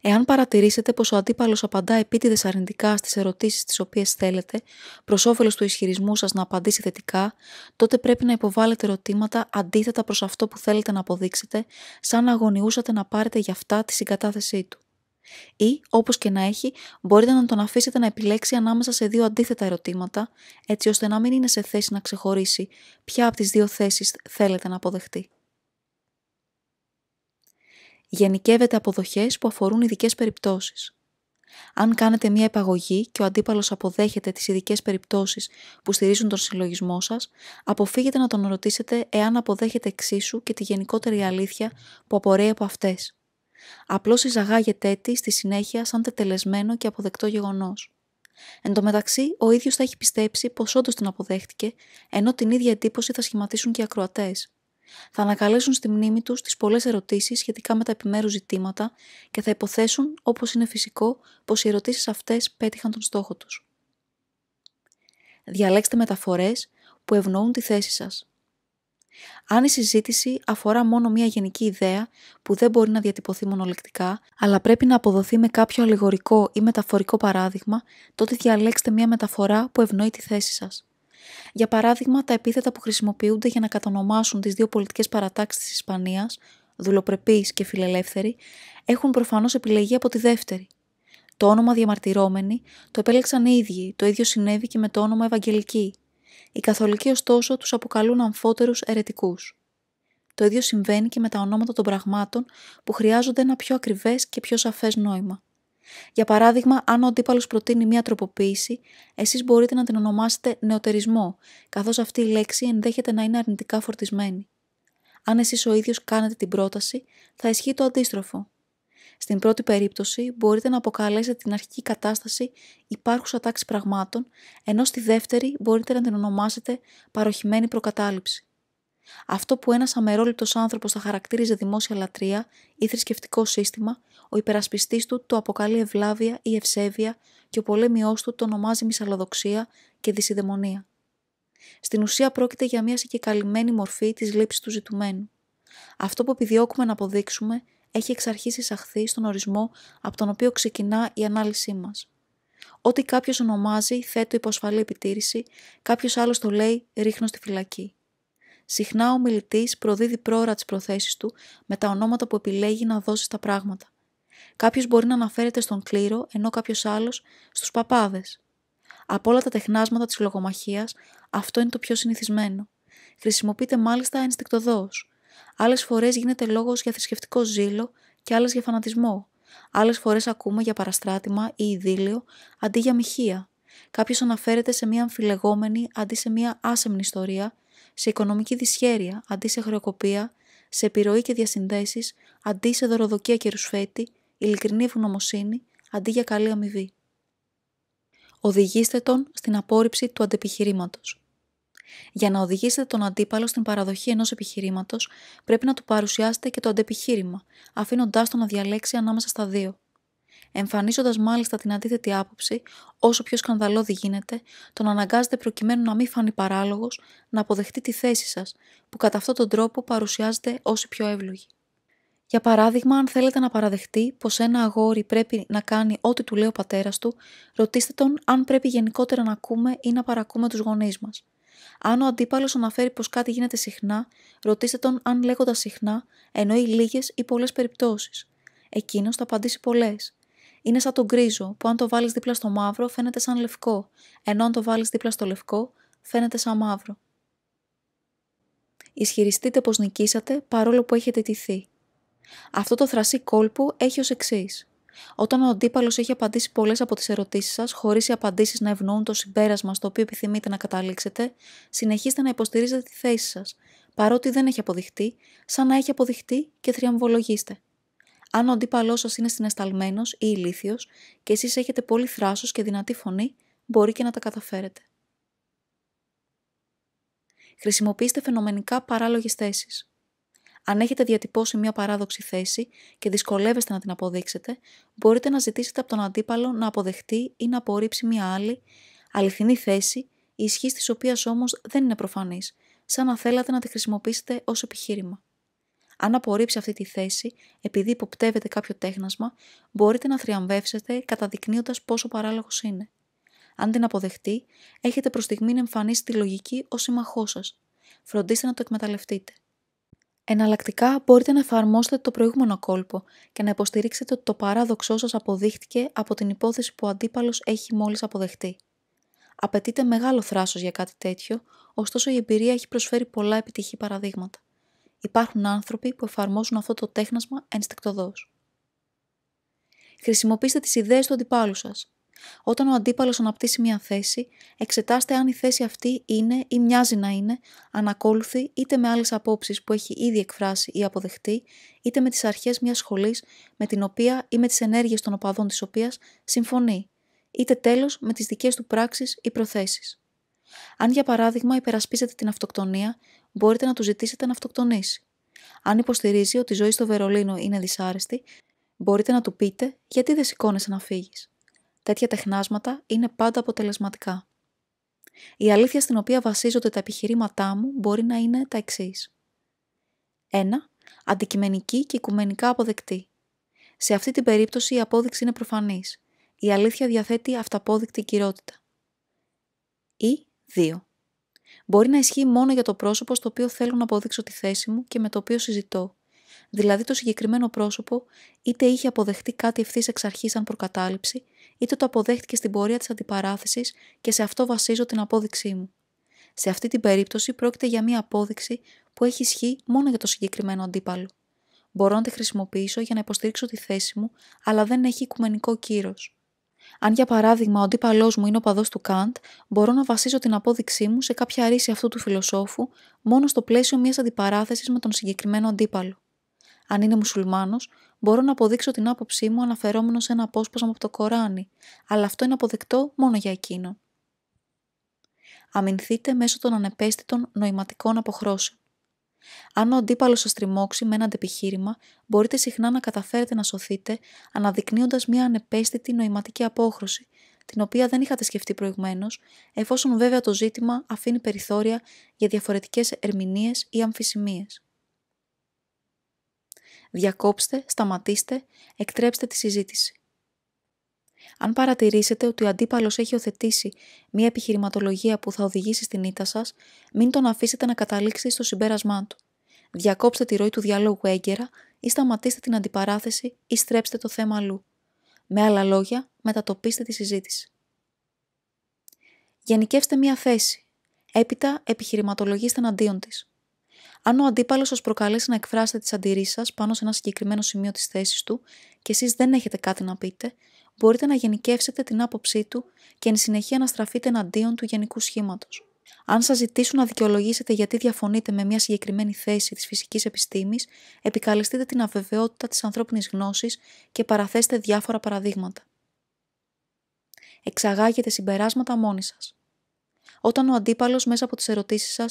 S1: Εάν παρατηρήσετε πως ο αντίπαλος απαντά επίτηδες αρνητικά στις ερωτήσεις τις οποίες θέλετε, προς όφελος του ισχυρισμού σας να απαντήσει θετικά, τότε πρέπει να υποβάλλετε ερωτήματα αντίθετα προς αυτό που θέλετε να αποδείξετε, σαν να αγωνιούσατε να πάρετε γι' αυτά τη συγκατάθεσή του. Ή, όπως και να έχει, μπορείτε να τον αφήσετε να επιλέξει ανάμεσα σε δύο αντίθετα ερωτήματα, έτσι ώστε να μην είναι σε θέση να ξεχωρίσει ποια από τις δύο θέσεις θέλετε να αποδεχτεί γενικεύεται αποδοχές που αφορούν ειδικές περιπτώσεις. Αν κάνετε μία επαγωγή και ο αντίπαλος αποδέχεται τις ειδικές περιπτώσεις που στηρίζουν τον συλλογισμό σας, αποφύγετε να τον ρωτήσετε εάν αποδέχεται εξίσου και τη γενικότερη αλήθεια που απορρέει από αυτές. Απλώς εισαγάγεται έτσι στη συνέχεια σαν τετελεσμένο και αποδεκτό γεγονός. Εν τω μεταξύ, ο ίδιος θα έχει πιστέψει πως όντως την αποδέχτηκε, ενώ την ίδια εντύπωση θα σχηματίσουν και οι ακροατές θα ανακαλέσουν στη μνήμη τους τις πολλές ερωτήσεις σχετικά με τα επιμέρους ζητήματα και θα υποθέσουν, όπως είναι φυσικό, πως οι ερωτήσεις αυτές πέτυχαν τον στόχο τους. Διαλέξτε μεταφορές που ευνοούν τη θέση σας. Αν η συζήτηση αφορά μόνο μια γενική ιδέα που δεν μπορεί να διατυπωθεί μονολεκτικά, αλλά πρέπει να αποδοθεί με κάποιο αλληγορικό ή μεταφορικό παράδειγμα, τότε διαλέξτε μια μεταφορά που ευνοεί τη θέση σας. Για παράδειγμα, τα επίθετα που χρησιμοποιούνται για να κατονομάσουν τις δύο πολιτικές παρατάξεις της Ισπανίας, δουλοπρεπή και φιλελεύθερη, έχουν προφανώς επιλεγεί από τη δεύτερη. Το όνομα διαμαρτυρόμενοι το επέλεξαν οι ίδιοι, το ίδιο συνέβη και με το όνομα Ευαγγελική. Οι Καθολικοί, ωστόσο, τους αποκαλούν αμφότερους ερετικούς. Το ίδιο συμβαίνει και με τα ονόματα των πραγμάτων που χρειάζονται ένα πιο ακριβές και πιο σαφές νόημα. Για παράδειγμα, αν ο αντίπαλος προτείνει μία τροποποίηση, εσείς μπορείτε να την ονομάσετε νεοτερισμό, καθώς αυτή η λέξη ενδέχεται να είναι αρνητικά φορτισμένη. Αν εσείς ο ίδιος κάνετε την πρόταση, θα ισχύει το αντίστροφο. Στην πρώτη περίπτωση, μπορείτε να αποκαλέσετε την αρχική κατάσταση υπάρχουσα τάξη πραγμάτων, ενώ στη δεύτερη μπορείτε να την ονομάσετε παροχημένη προκατάληψη. Αυτό που ένας αμερόληπτος άνθρωπος θα χαρακτήριζε δημόσια λατρεία ή θρησκευτικό σύστημα, ο υπερασπιστής του το αποκαλεί ευλάβεια ή ευσέβεια και ο πολέμιό του το ονομάζει μυσαλλοδοξία και δυσυδαιμονία. Στην ουσία πρόκειται για μια συγκεκαλυμμένη μορφή της λήψης του ζητουμένου. Αυτό που επιδιώκουμε να αποδείξουμε έχει εξ αρχής εισαχθεί στον ορισμό από τον οποίο ξεκινά η ανάλυση μας. Ό,τι κάποιος ονομάζει θέτω υποσφαλή επιτήρηση, κάποιος άλλος το λέει ρίχνω στη φυλακή. Συχνά ο μιλητής προδίδει πρόωρα τις προθέσεις του με τα ονόματα που επιλέγει να δώσει στα πράγματα. Κάποιος μπορεί να αναφέρεται στον κλήρο, ενώ κάποιος άλλος στους παπάδες. Από όλα τα τεχνάσματα της λογομαχίας, αυτό είναι το πιο συνηθισμένο. Χρησιμοποιείται μάλιστα ενστικτοδός. Άλλες φορές γίνεται λόγος για θρησκευτικό ζήλο και άλλες για φανατισμό. Άλλες φορές ακούμε για παραστράτημα ή ειδήλιο αντί για μοιχεία. Κάποιος αναφέρεται σε μια αμφιλεγόμενη αντί σε μια άσεμνη ιστορία σε οικονομική δυσχέρεια αντί σε χρεοκοπία, σε επιρροή και διασυνδέσεις αντί σε δωροδοκία και ρουσφέτη, ειλικρινή ευγνωμοσύνη αντί για καλή αμοιβή. Οδηγήστε τον στην απόρριψη του αντεπιχειρήματος. Για να οδηγήσετε τον αντίπαλο στην παραδοχή ενός επιχειρήματος, πρέπει να του παρουσιάσετε και το αντεπιχείρημα, αφήνοντάς τον να διαλέξει ανάμεσα στα δύο εμφανίζοντας μάλιστα την αντίθετη άποψη, όσο πιο σκανδαλώδη γίνεται, τον αναγκάζετε προκειμένου να μην φανεί παράλογος να αποδεχτεί τη θέση σας, που κατά αυτόν τον τρόπο παρουσιάζεται ως πιο εύλογη. Για παράδειγμα, αν θέλετε να παραδεχτεί πως ένα αγόρι πρέπει να κάνει ό,τι του λέει ο πατέρας του, ρωτήστε τον αν πρέπει γενικότερα να ακούμε ή να παρακούμε τους γονείς μας. Αν ο αντίπαλος αναφέρει πως κάτι γίνεται συχνά, ρωτήστε τον αν λέγοντας συχνά εννοεί λίγες ή πολλές περιπτώσεις. Εκείνος θα απαντήσει πολλές είναι σαν το γκρίζο που αν το βάλεις δίπλα στο μαύρο φαίνεται σαν λευκό, ενώ αν το βάλεις δίπλα στο λευκό φαίνεται σαν μαύρο. Ισχυριστείτε πώ νικήσατε παρόλο που έχετε τηθεί. Αυτό το θρασί κόλπο έχει ως εξής. Όταν ο αντίπαλος έχει απαντήσει πολλές από τις ερωτήσεις σας, χωρίς οι απαντήσεις να ευνοούν το συμπέρασμα στο οποίο επιθυμείτε να καταλήξετε, συνεχίστε να υποστηρίζετε τη θέση σας, παρότι δεν έχει αποδειχτεί, σαν να έχει αποδειχτεί και θριαμβολογήστε. Αν ο αντίπαλός σας είναι συναισθαλμένο ή ηλίθιος και εσείς έχετε πολύ θράσος και δυνατή φωνή, μπορεί και να τα καταφέρετε. Χρησιμοποιήστε φαινομενικά παράλογες θέσεις. Αν έχετε διατυπώσει μια παράδοξη θέση και δυσκολεύεστε να την αποδείξετε, μπορείτε να ζητήσετε από τον αντίπαλο να αποδεχτεί ή να απορρίψει μια άλλη, αληθινή θέση, η ισχύ της οποίας όμως δεν είναι προφανής, σαν να θέλατε να τη χρησιμοποιήσετε ως επιχείρημα. Αν απορρίψει αυτή τη θέση επειδή υποπτεύεται κάποιο τέχνασμα, μπορείτε να θριαμβεύσετε καταδεικνύοντας πόσο παράλογος είναι. Αν την αποδεχτεί, έχετε προς στιγμή εμφανίσει τη λογική ως σύμμαχός σας. Φροντίστε να το εκμεταλλευτείτε. Εναλλακτικά, μπορείτε να εφαρμόσετε το προηγούμενο κόλπο και να υποστηρίξετε ότι το παράδοξό σας αποδείχτηκε από την υπόθεση που ο αντίπαλος έχει μόλις αποδεχτεί. Απαιτείται μεγάλο θράσος για κάτι τέτοιο, ωστόσο η εμπειρία έχει προσφέρει πολλά επιτυχή παραδείγματα υπάρχουν άνθρωποι που εφαρμόζουν αυτό το τέχνασμα ενστικτοδός. Χρησιμοποιήστε τις ιδέες του αντιπάλου σας. Όταν ο αντίπαλος αναπτύσσει μια θέση, εξετάστε αν η θέση αυτή είναι ή μοιάζει να είναι ανακόλουθη είτε με άλλες απόψεις που έχει ήδη εκφράσει ή αποδεχτεί, είτε με τις αρχές μιας σχολής με την οποία ή με τις ενέργειες των οπαδών της οποίας συμφωνεί, είτε τέλος με τις δικές του πράξεις ή προθέσεις. Αν για παράδειγμα υπερασπίζετε την αυτοκτονία, μπορείτε να του ζητήσετε να αυτοκτονήσει. Αν υποστηρίζει ότι η ζωή στο Βερολίνο είναι δυσάρεστη, μπορείτε να του πείτε γιατί δεν σηκώνεσαι να φύγεις. Τέτοια τεχνάσματα είναι πάντα αποτελεσματικά. Η αλήθεια στην οποία βασίζονται τα επιχειρήματά μου μπορεί να είναι τα εξής. 1. Αντικειμενική και οικουμενικά αποδεκτή. Σε αυτή την περίπτωση η απόδειξη είναι προφανής. Η αλήθεια διαθέτει αυταπόδεικτη κυριότητα. Ή 2 μπορεί να ισχύει μόνο για το πρόσωπο στο οποίο θέλω να αποδείξω τη θέση μου και με το οποίο συζητώ. Δηλαδή το συγκεκριμένο πρόσωπο είτε είχε αποδεχτεί κάτι ευθύς εξ αρχής σαν προκατάληψη, είτε το αποδέχτηκε στην πορεία της αντιπαράθεσης και σε αυτό βασίζω την απόδειξή μου. Σε αυτή την περίπτωση πρόκειται για μια απόδειξη που έχει ισχύ μόνο για το συγκεκριμένο αντίπαλο. Μπορώ να τη χρησιμοποιήσω για να υποστηρίξω τη θέση μου, αλλά δεν έχει οικουμενικό κύρος. Αν για παράδειγμα ο αντίπαλός μου είναι ο παδός του Καντ, μπορώ να βασίζω την απόδειξή μου σε κάποια ρίση αυτού του φιλοσόφου μόνο στο πλαίσιο μιας αντιπαράθεσης με τον συγκεκριμένο αντίπαλο. Αν είναι μουσουλμάνος, μπορώ να αποδείξω την άποψή μου αναφερόμενος σε ένα απόσπασμα από το Κοράνι, αλλά αυτό είναι αποδεκτό μόνο για εκείνο. Αμυνθείτε μέσω των ανεπαίσθητων νοηματικών αποχρώσεων. Αν ο αντίπαλος σας τριμώξει με ένα αντεπιχείρημα, μπορείτε συχνά να καταφέρετε να σωθείτε αναδεικνύοντας μια ανεπαίσθητη νοηματική απόχρωση, την οποία δεν είχατε σκεφτεί προηγουμένως, εφόσον βέβαια το ζήτημα αφήνει περιθώρια για διαφορετικές ερμηνείες ή αμφισημίες. Διακόψτε, σταματήστε, εκτρέψτε τη συζήτηση. Αν παρατηρήσετε ότι ο αντίπαλος έχει οθετήσει μια επιχειρηματολογία που θα οδηγήσει στην ήττα σας, μην τον αφήσετε να καταλήξει στο συμπέρασμά του. Διακόψτε τη ροή του διαλόγου έγκαιρα ή σταματήστε την αντιπαράθεση ή στρέψτε το θέμα αλλού. Με άλλα λόγια, μετατοπίστε τη συζήτηση. Γενικεύστε μία θέση. Έπειτα επιχειρηματολογήστε εναντίον της. Αν ο αντίπαλος σας προκαλέσει να εκφράσετε τις αντιρρήσεις σας πάνω σε ένα συγκεκριμένο σημείο της θέσης του και εσείς δεν έχετε κάτι να πείτε, μπορείτε να γενικεύσετε την άποψή του και εν συνεχεία να στραφείτε εναντίον του γενικού σχήματος. Αν σας ζητήσουν να δικαιολογήσετε γιατί διαφωνείτε με μια συγκεκριμένη θέση της φυσικής επιστήμης, επικαλεστείτε την αβεβαιότητα της ανθρώπινης γνώσης και παραθέστε διάφορα παραδείγματα. Εξαγάγετε συμπεράσματα μόνοι σας. Όταν ο αντίπαλος μέσα από τις ερωτήσεις σας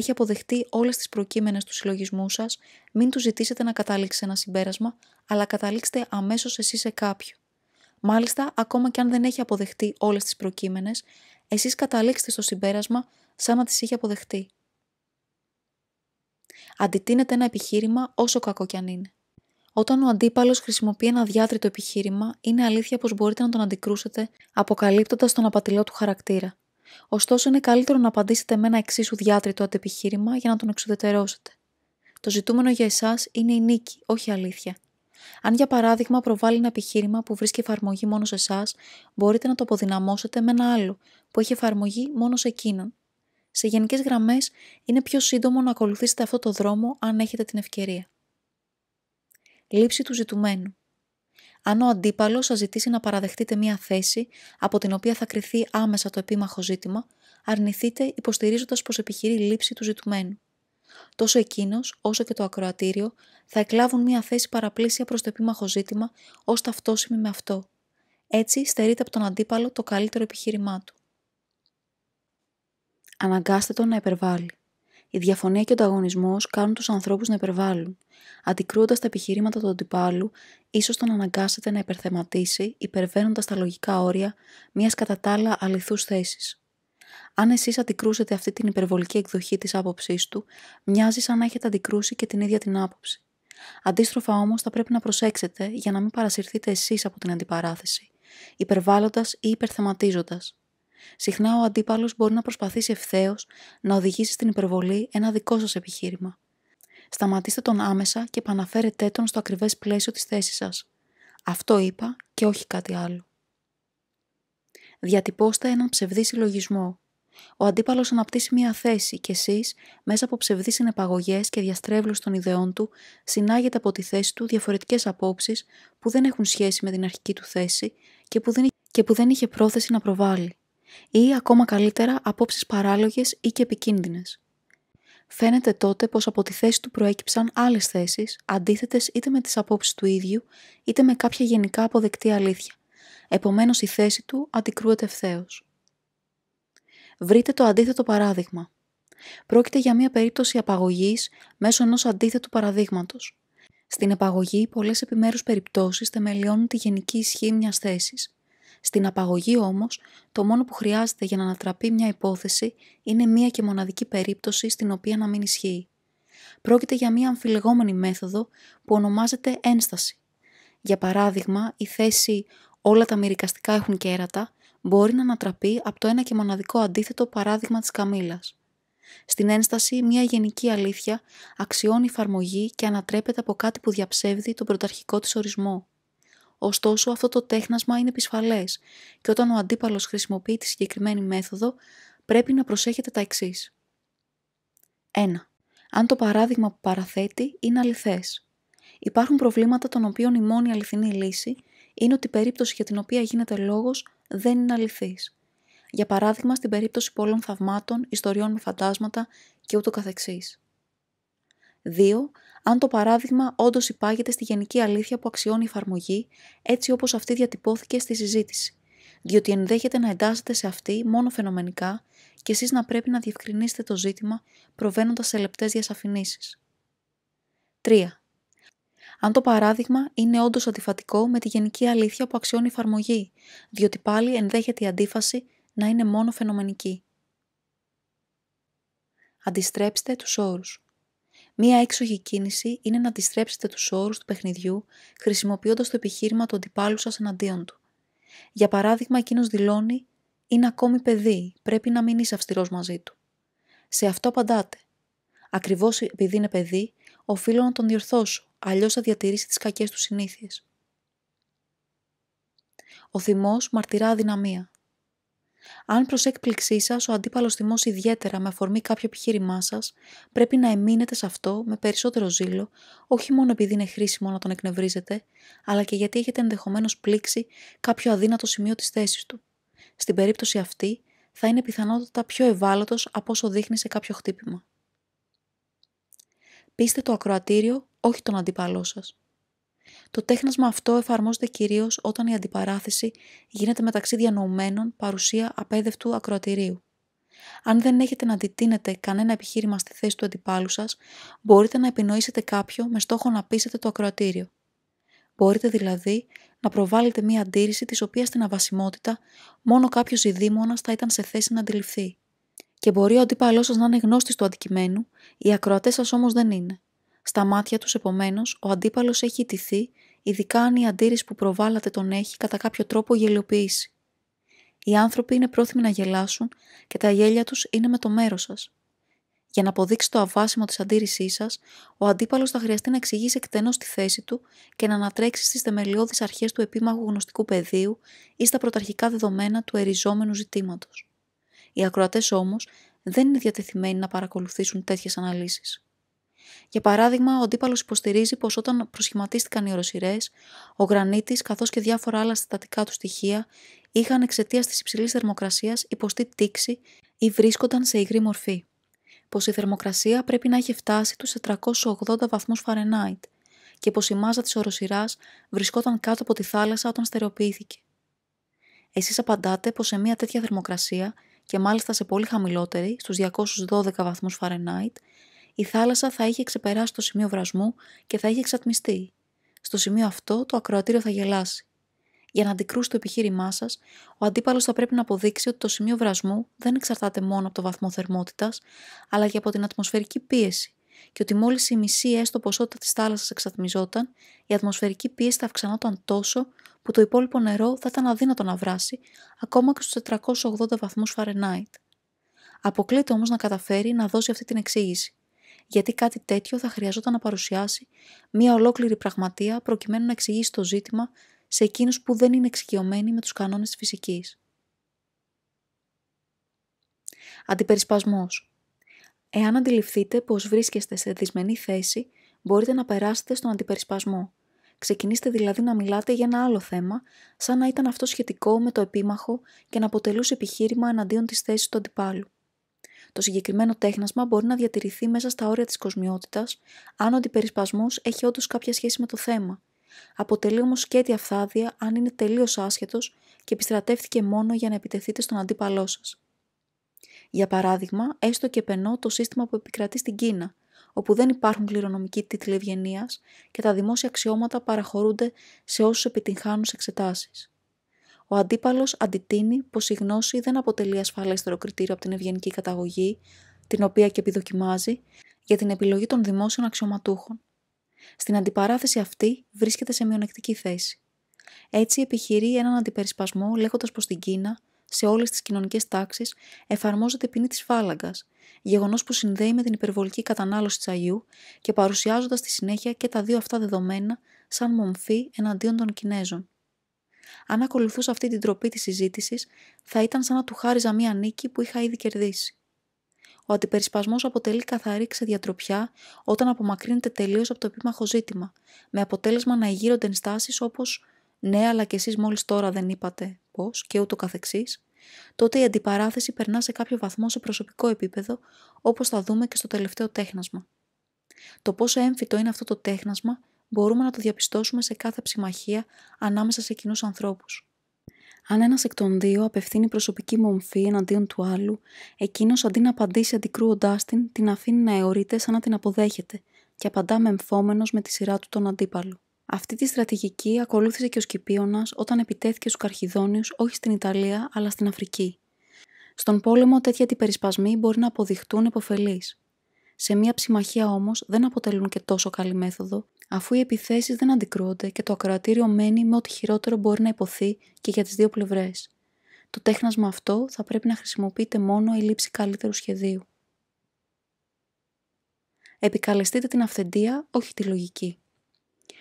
S1: έχει αποδεχτεί όλες τις προκείμενες του συλλογισμού σας, μην του ζητήσετε να καταλήξει σε ένα συμπέρασμα, αλλά καταλήξτε αμέσως εσείς σε κάποιο. Μάλιστα, ακόμα και αν δεν έχει αποδεχτεί όλες τις προκείμενες, εσείς καταλήξετε στο συμπέρασμα σαν να τις είχε αποδεχτεί. Αντιτείνεται ένα επιχείρημα όσο κακό κι αν είναι. Όταν ο αντίπαλος χρησιμοποιεί ένα διάτριτο επιχείρημα, είναι αλήθεια πως μπορείτε να τον αντικρούσετε αποκαλύπτοντας τον απατηλό του χαρακτήρα. Ωστόσο, είναι καλύτερο να απαντήσετε με ένα εξίσου διάτριτο αντεπιχείρημα για να τον εξουδετερώσετε. Το ζητούμενο για εσάς είναι η νίκη, όχι η αλήθεια. Αν για παράδειγμα προβάλλει ένα επιχείρημα που βρίσκει εφαρμογή μόνο σε εσάς, μπορείτε να το αποδυναμώσετε με ένα άλλο που έχει εφαρμογή μόνο σε εκείνον. Σε γενικές γραμμές, είναι πιο σύντομο να ακολουθήσετε αυτό το δρόμο αν έχετε την ευκαιρία. Λήψη του ζητουμένου. Αν ο αντίπαλος σας ζητήσει να παραδεχτείτε μία θέση από την οποία θα κρυθεί άμεσα το επίμαχο ζήτημα, αρνηθείτε υποστηρίζοντας πως επιχειρεί λήψη του ζητουμένου τόσο εκείνος όσο και το ακροατήριο θα εκλάβουν μια θέση παραπλήσια προς το επίμαχο ζήτημα ως ταυτόσιμη με αυτό. Έτσι στερείται από τον αντίπαλο το καλύτερο επιχείρημά του. Αναγκάστε τον να υπερβάλλει. Η διαφωνία και ο ανταγωνισμός κάνουν τους ανθρώπους να υπερβάλλουν. Αντικρούοντας τα επιχειρήματα του αντιπάλου, ίσως τον αναγκάσετε να υπερθεματίσει, υπερβαίνοντας τα λογικά όρια μιας κατά τα άλλα αληθούς θέσης. Αν εσείς αντικρούσετε αυτή την υπερβολική εκδοχή της άποψής του, μοιάζει σαν να έχετε αντικρούσει και την ίδια την άποψη. Αντίστροφα όμως, θα πρέπει να προσέξετε για να μην παρασυρθείτε εσείς από την αντιπαράθεση, υπερβάλλοντας ή υπερθεματίζοντας. Συχνά ο αντίπαλος μπορεί να προσπαθήσει ευθέως να οδηγήσει στην υπερβολή ένα δικό σας επιχείρημα. Σταματήστε τον άμεσα και επαναφέρετε τον στο ακριβές πλαίσιο της θέσης σας. Αυτό είπα και όχι κάτι άλλο. Διατυπώστε έναν ψευδή συλλογισμό, ο αντίπαλος αναπτύσσει μια θέση και εσείς, μέσα από ψευδείς συνεπαγωγές και διαστρέβλωση των ιδεών του, συνάγεται από τη θέση του διαφορετικές απόψεις που δεν έχουν σχέση με την αρχική του θέση και που δεν, και που δεν είχε πρόθεση να προβάλλει. Ή ακόμα καλύτερα, απόψεις παράλογες ή και επικίνδυνες. Φαίνεται τότε πως από τη θέση του προέκυψαν άλλες θέσεις, αντίθετες είτε με τις απόψεις του ίδιου, είτε με κάποια γενικά αποδεκτή αλήθεια. Επομένως, η θέση του αντικρούεται ευθέως βρείτε το αντίθετο παράδειγμα. Πρόκειται για μια περίπτωση απαγωγής μέσω ενός αντίθετου παραδείγματος. Στην απαγωγή, πολλές επιμέρους περιπτώσεις θεμελιώνουν τη γενική ισχύ μιας θέσης. Στην απαγωγή όμως, το μόνο που χρειάζεται για να ανατραπεί μια υπόθεση είναι μία και μοναδική περίπτωση στην οποία να μην ισχύει. Πρόκειται για μία αμφιλεγόμενη μέθοδο που ονομάζεται ένσταση. Για παράδειγμα, η θέση «όλα τα μυρικαστικά έχουν κέρατα» μπορεί να ανατραπεί από το ένα και μοναδικό αντίθετο παράδειγμα της Καμήλας. Στην ένσταση, μια γενική αλήθεια αξιώνει εφαρμογή και ανατρέπεται από κάτι που διαψεύδει τον πρωταρχικό της ορισμό. Ωστόσο, αυτό το τέχνασμα είναι επισφαλές και όταν ο αντίπαλος χρησιμοποιεί τη συγκεκριμένη μέθοδο, πρέπει να προσέχετε τα εξής. 1. Αν το παράδειγμα που παραθέτει είναι αληθές. Υπάρχουν προβλήματα των οποίων η μόνη αληθινή λύση είναι ότι η περίπτωση για την οποία γίνεται λόγος δεν είναι αληθής. Για παράδειγμα, στην περίπτωση πολλών θαυμάτων, ιστοριών με φαντάσματα και ούτω καθεξής. 2. Αν το παράδειγμα όντως υπάγεται στη γενική αλήθεια που αξιώνει η εφαρμογή, έτσι όπως αυτή διατυπώθηκε στη συζήτηση, διότι ενδέχεται να εντάσσεται σε αυτή μόνο φαινομενικά και εσείς να πρέπει να διευκρινίσετε το ζήτημα προβαίνοντας σε λεπτές διασαφηνήσει. 3 αν το παράδειγμα είναι όντως αντιφατικό με τη γενική αλήθεια που αξιώνει η εφαρμογή, διότι πάλι ενδέχεται η αντίφαση να είναι μόνο φαινομενική. Αντιστρέψτε τους όρους. Μία έξοχη κίνηση είναι να αντιστρέψετε τους όρους του παιχνιδιού χρησιμοποιώντας το επιχείρημα του αντιπάλου σας εναντίον του. Για παράδειγμα, εκείνος δηλώνει «Είναι ακόμη παιδί, πρέπει να μην είσαι αυστηρός μαζί του». Σε αυτό απαντάτε. Ακριβώς επειδή είναι παιδί, οφείλω να τον διορθώσω αλλιώς θα διατηρήσει τις κακές του συνήθειες. Ο θυμός μαρτυρά αδυναμία. Αν προς έκπληξή σας ο αντίπαλος θυμός ιδιαίτερα με αφορμή κάποιο επιχείρημά σας, πρέπει να εμείνετε σε αυτό με περισσότερο ζήλο, όχι μόνο επειδή είναι χρήσιμο να τον εκνευρίζετε, αλλά και γιατί έχετε ενδεχομένως πλήξει κάποιο αδύνατο σημείο της θέσης του. Στην περίπτωση αυτή, θα είναι πιθανότατα πιο ευάλωτος από όσο δείχνει σε κάποιο χτύπημα. Πείστε το ακροατήριο, όχι τον αντίπαλό σας. Το τέχνασμα αυτό εφαρμόζεται κυρίως όταν η αντιπαράθεση γίνεται μεταξύ διανοουμένων παρουσία απέδευτου ακροατηρίου. Αν δεν έχετε να αντιτείνετε κανένα επιχείρημα στη θέση του αντιπάλου σας, μπορείτε να επινοήσετε κάποιο με στόχο να πείσετε το ακροατήριο. Μπορείτε δηλαδή να προβάλλετε μία αντίρρηση της οποίας στην αβασιμότητα μόνο κάποιος ειδήμονας θα ήταν σε θέση να αντιληφθεί και μπορεί ο αντίπαλό σας να είναι γνώστης του αντικειμένου, οι ακροατές σας όμως δεν είναι. Στα μάτια τους, επομένως, ο αντίπαλος έχει ιτηθεί, ειδικά αν η αντίρρηση που προβάλλατε τον έχει κατά κάποιο τρόπο γελιοποιήσει. Οι άνθρωποι είναι πρόθυμοι να γελάσουν και τα γέλια τους είναι με το μέρος σας. Για να αποδείξει το αβάσιμο της αντίρρησής σας, ο αντίπαλος θα χρειαστεί να εξηγήσει εκτενώς τη θέση του και να ανατρέξει στις θεμελιώδεις αρχές του επίμαχου γνωστικού πεδίου ή στα πρωταρχικά δεδομένα του εριζόμενου ζητήματος. Οι ακροατές όμως δεν είναι διατεθειμένοι να παρακολουθήσουν τέτοιες αναλύσεις. Για παράδειγμα, ο αντίπαλος υποστηρίζει πως όταν προσχηματίστηκαν οι οροσυρές, ο γρανίτης καθώς και διάφορα άλλα συστατικά του στοιχεία είχαν εξαιτίας της υψηλής θερμοκρασίας υποστεί τήξη ή βρίσκονταν σε υγρή μορφή. Πως η θερμοκρασία πρέπει να έχει φτάσει τους 480 βαθμούς Φαρενάιτ και πως η μάζα της οροσυράς βρισκόταν κάτω από τη θάλασσα όταν στερεοποιήθηκε. Εσείς απαντάτε πως σε μια τέτοια θερμοκρασία και μάλιστα σε πολύ χαμηλότερη, στους 212 βαθμούς Φαρενάιτ, η θάλασσα θα είχε ξεπεράσει το σημείο βρασμού και θα είχε εξατμιστεί. Στο σημείο αυτό το ακροατήριο θα γελάσει. Για να αντικρούσει το επιχείρημά σας, ο αντίπαλος θα πρέπει να αποδείξει ότι το σημείο βρασμού δεν εξαρτάται μόνο από το βαθμό θερμότητας, αλλά και από την ατμοσφαιρική πίεση, και ότι μόλις η μισή έστω ποσότητα της θάλασσας εξατμιζόταν, η ατμοσφαιρική πίεση θα αυξανόταν τόσο που το υπόλοιπο νερό θα ήταν αδύνατο να βράσει ακόμα και στους 480 βαθμούς Φαρενάιτ. Αποκλείται όμως να καταφέρει να δώσει αυτή την εξήγηση, γιατί κάτι τέτοιο θα χρειαζόταν να παρουσιάσει μια ολόκληρη πραγματεία προκειμένου να εξηγήσει το ζήτημα σε εκείνους που δεν είναι εξοικειωμένοι με τους κανόνες της φυσικής. Αντιπερισπασμός Εάν αντιληφθείτε πως βρίσκεστε σε δυσμενή θέση, μπορείτε να περάσετε στον αντιπερισπασμό. Ξεκινήστε δηλαδή να μιλάτε για ένα άλλο θέμα, σαν να ήταν αυτό σχετικό με το επίμαχο και να αποτελούσε επιχείρημα εναντίον της θέσης του αντιπάλου. Το συγκεκριμένο τέχνασμα μπορεί να διατηρηθεί μέσα στα όρια της κοσμιότητας, αν ο αντιπερισπασμός έχει όντως κάποια σχέση με το θέμα. Αποτελεί όμως σκέτη αυθάδεια αν είναι τελείως άσχετος και επιστρατεύτηκε μόνο για να επιτεθείτε στον αντίπαλό σας. Για παράδειγμα, έστω και πενώ το σύστημα που επικρατεί στην Κίνα, όπου δεν υπάρχουν κληρονομικοί τίτλοι ευγενίας και τα δημόσια αξιώματα παραχωρούνται σε όσους επιτυγχάνουν σε εξετάσεις. Ο αντίπαλος αντιτείνει πως η γνώση δεν αποτελεί ασφαλέστερο κριτήριο από την ευγενική καταγωγή, την οποία και επιδοκιμάζει, για την επιλογή των δημόσιων αξιωματούχων. Στην αντιπαράθεση αυτή βρίσκεται σε μειονεκτική θέση. Έτσι επιχειρεί έναν αντιπερισπασμό λέγοντας πως στην Κίνα σε όλες τις κοινωνικές τάξεις εφαρμόζεται ποινή της φάλαγγας, γεγονός που συνδέει με την υπερβολική κατανάλωση της Αγίου και παρουσιάζοντας στη συνέχεια και τα δύο αυτά δεδομένα σαν μομφή εναντίον των Κινέζων. Αν ακολουθούσα αυτή την τροπή της συζήτησης, θα ήταν σαν να του χάριζα μία νίκη που είχα ήδη κερδίσει. Ο αντιπερισπασμός αποτελεί καθαρή ξεδιατροπιά όταν απομακρύνεται τελείως από το επίμαχο ζήτημα, με αποτέλεσμα να εγείρονται ενστάσεις όπως ναι αλλά και εσείς μόλις τώρα δεν είπατε πώς και ούτω καθεξής, τότε η αντιπαράθεση περνά σε κάποιο βαθμό σε προσωπικό επίπεδο, όπως θα δούμε και στο τελευταίο τέχνασμα. Το πόσο έμφυτο είναι αυτό το τέχνασμα μπορούμε να το διαπιστώσουμε σε κάθε ψημαχία ανάμεσα σε κοινούς ανθρώπους. Αν ένας εκ των δύο απευθύνει προσωπική μομφή εναντίον του άλλου, εκείνος αντί να απαντήσει αντικρούοντάς την, την αφήνει να αιωρείται σαν να την αποδέχεται και απαντά εμφόμενος με τη σειρά του τον αντίπαλο. Αυτή τη στρατηγική ακολούθησε και ο Σκυπίωνας όταν επιτέθηκε στους καρχιδόνιους όχι στην Ιταλία αλλά στην Αφρική. Στον πόλεμο τέτοια αντιπερισπασμοί μπορεί να αποδειχτούν επωφελείς. Σε μία ψημαχία όμως δεν αποτελούν και τόσο καλή μέθοδο, αφού οι επιθέσεις δεν αντικρούονται και το ακροατήριο μένει με ό,τι χειρότερο μπορεί να υποθεί και για τις δύο πλευρές. Το τέχνασμα αυτό θα πρέπει να χρησιμοποιείται μόνο η λήψη καλύτερου σχεδίου. Επικαλεστείτε την αυθεντία, όχι τη λογική.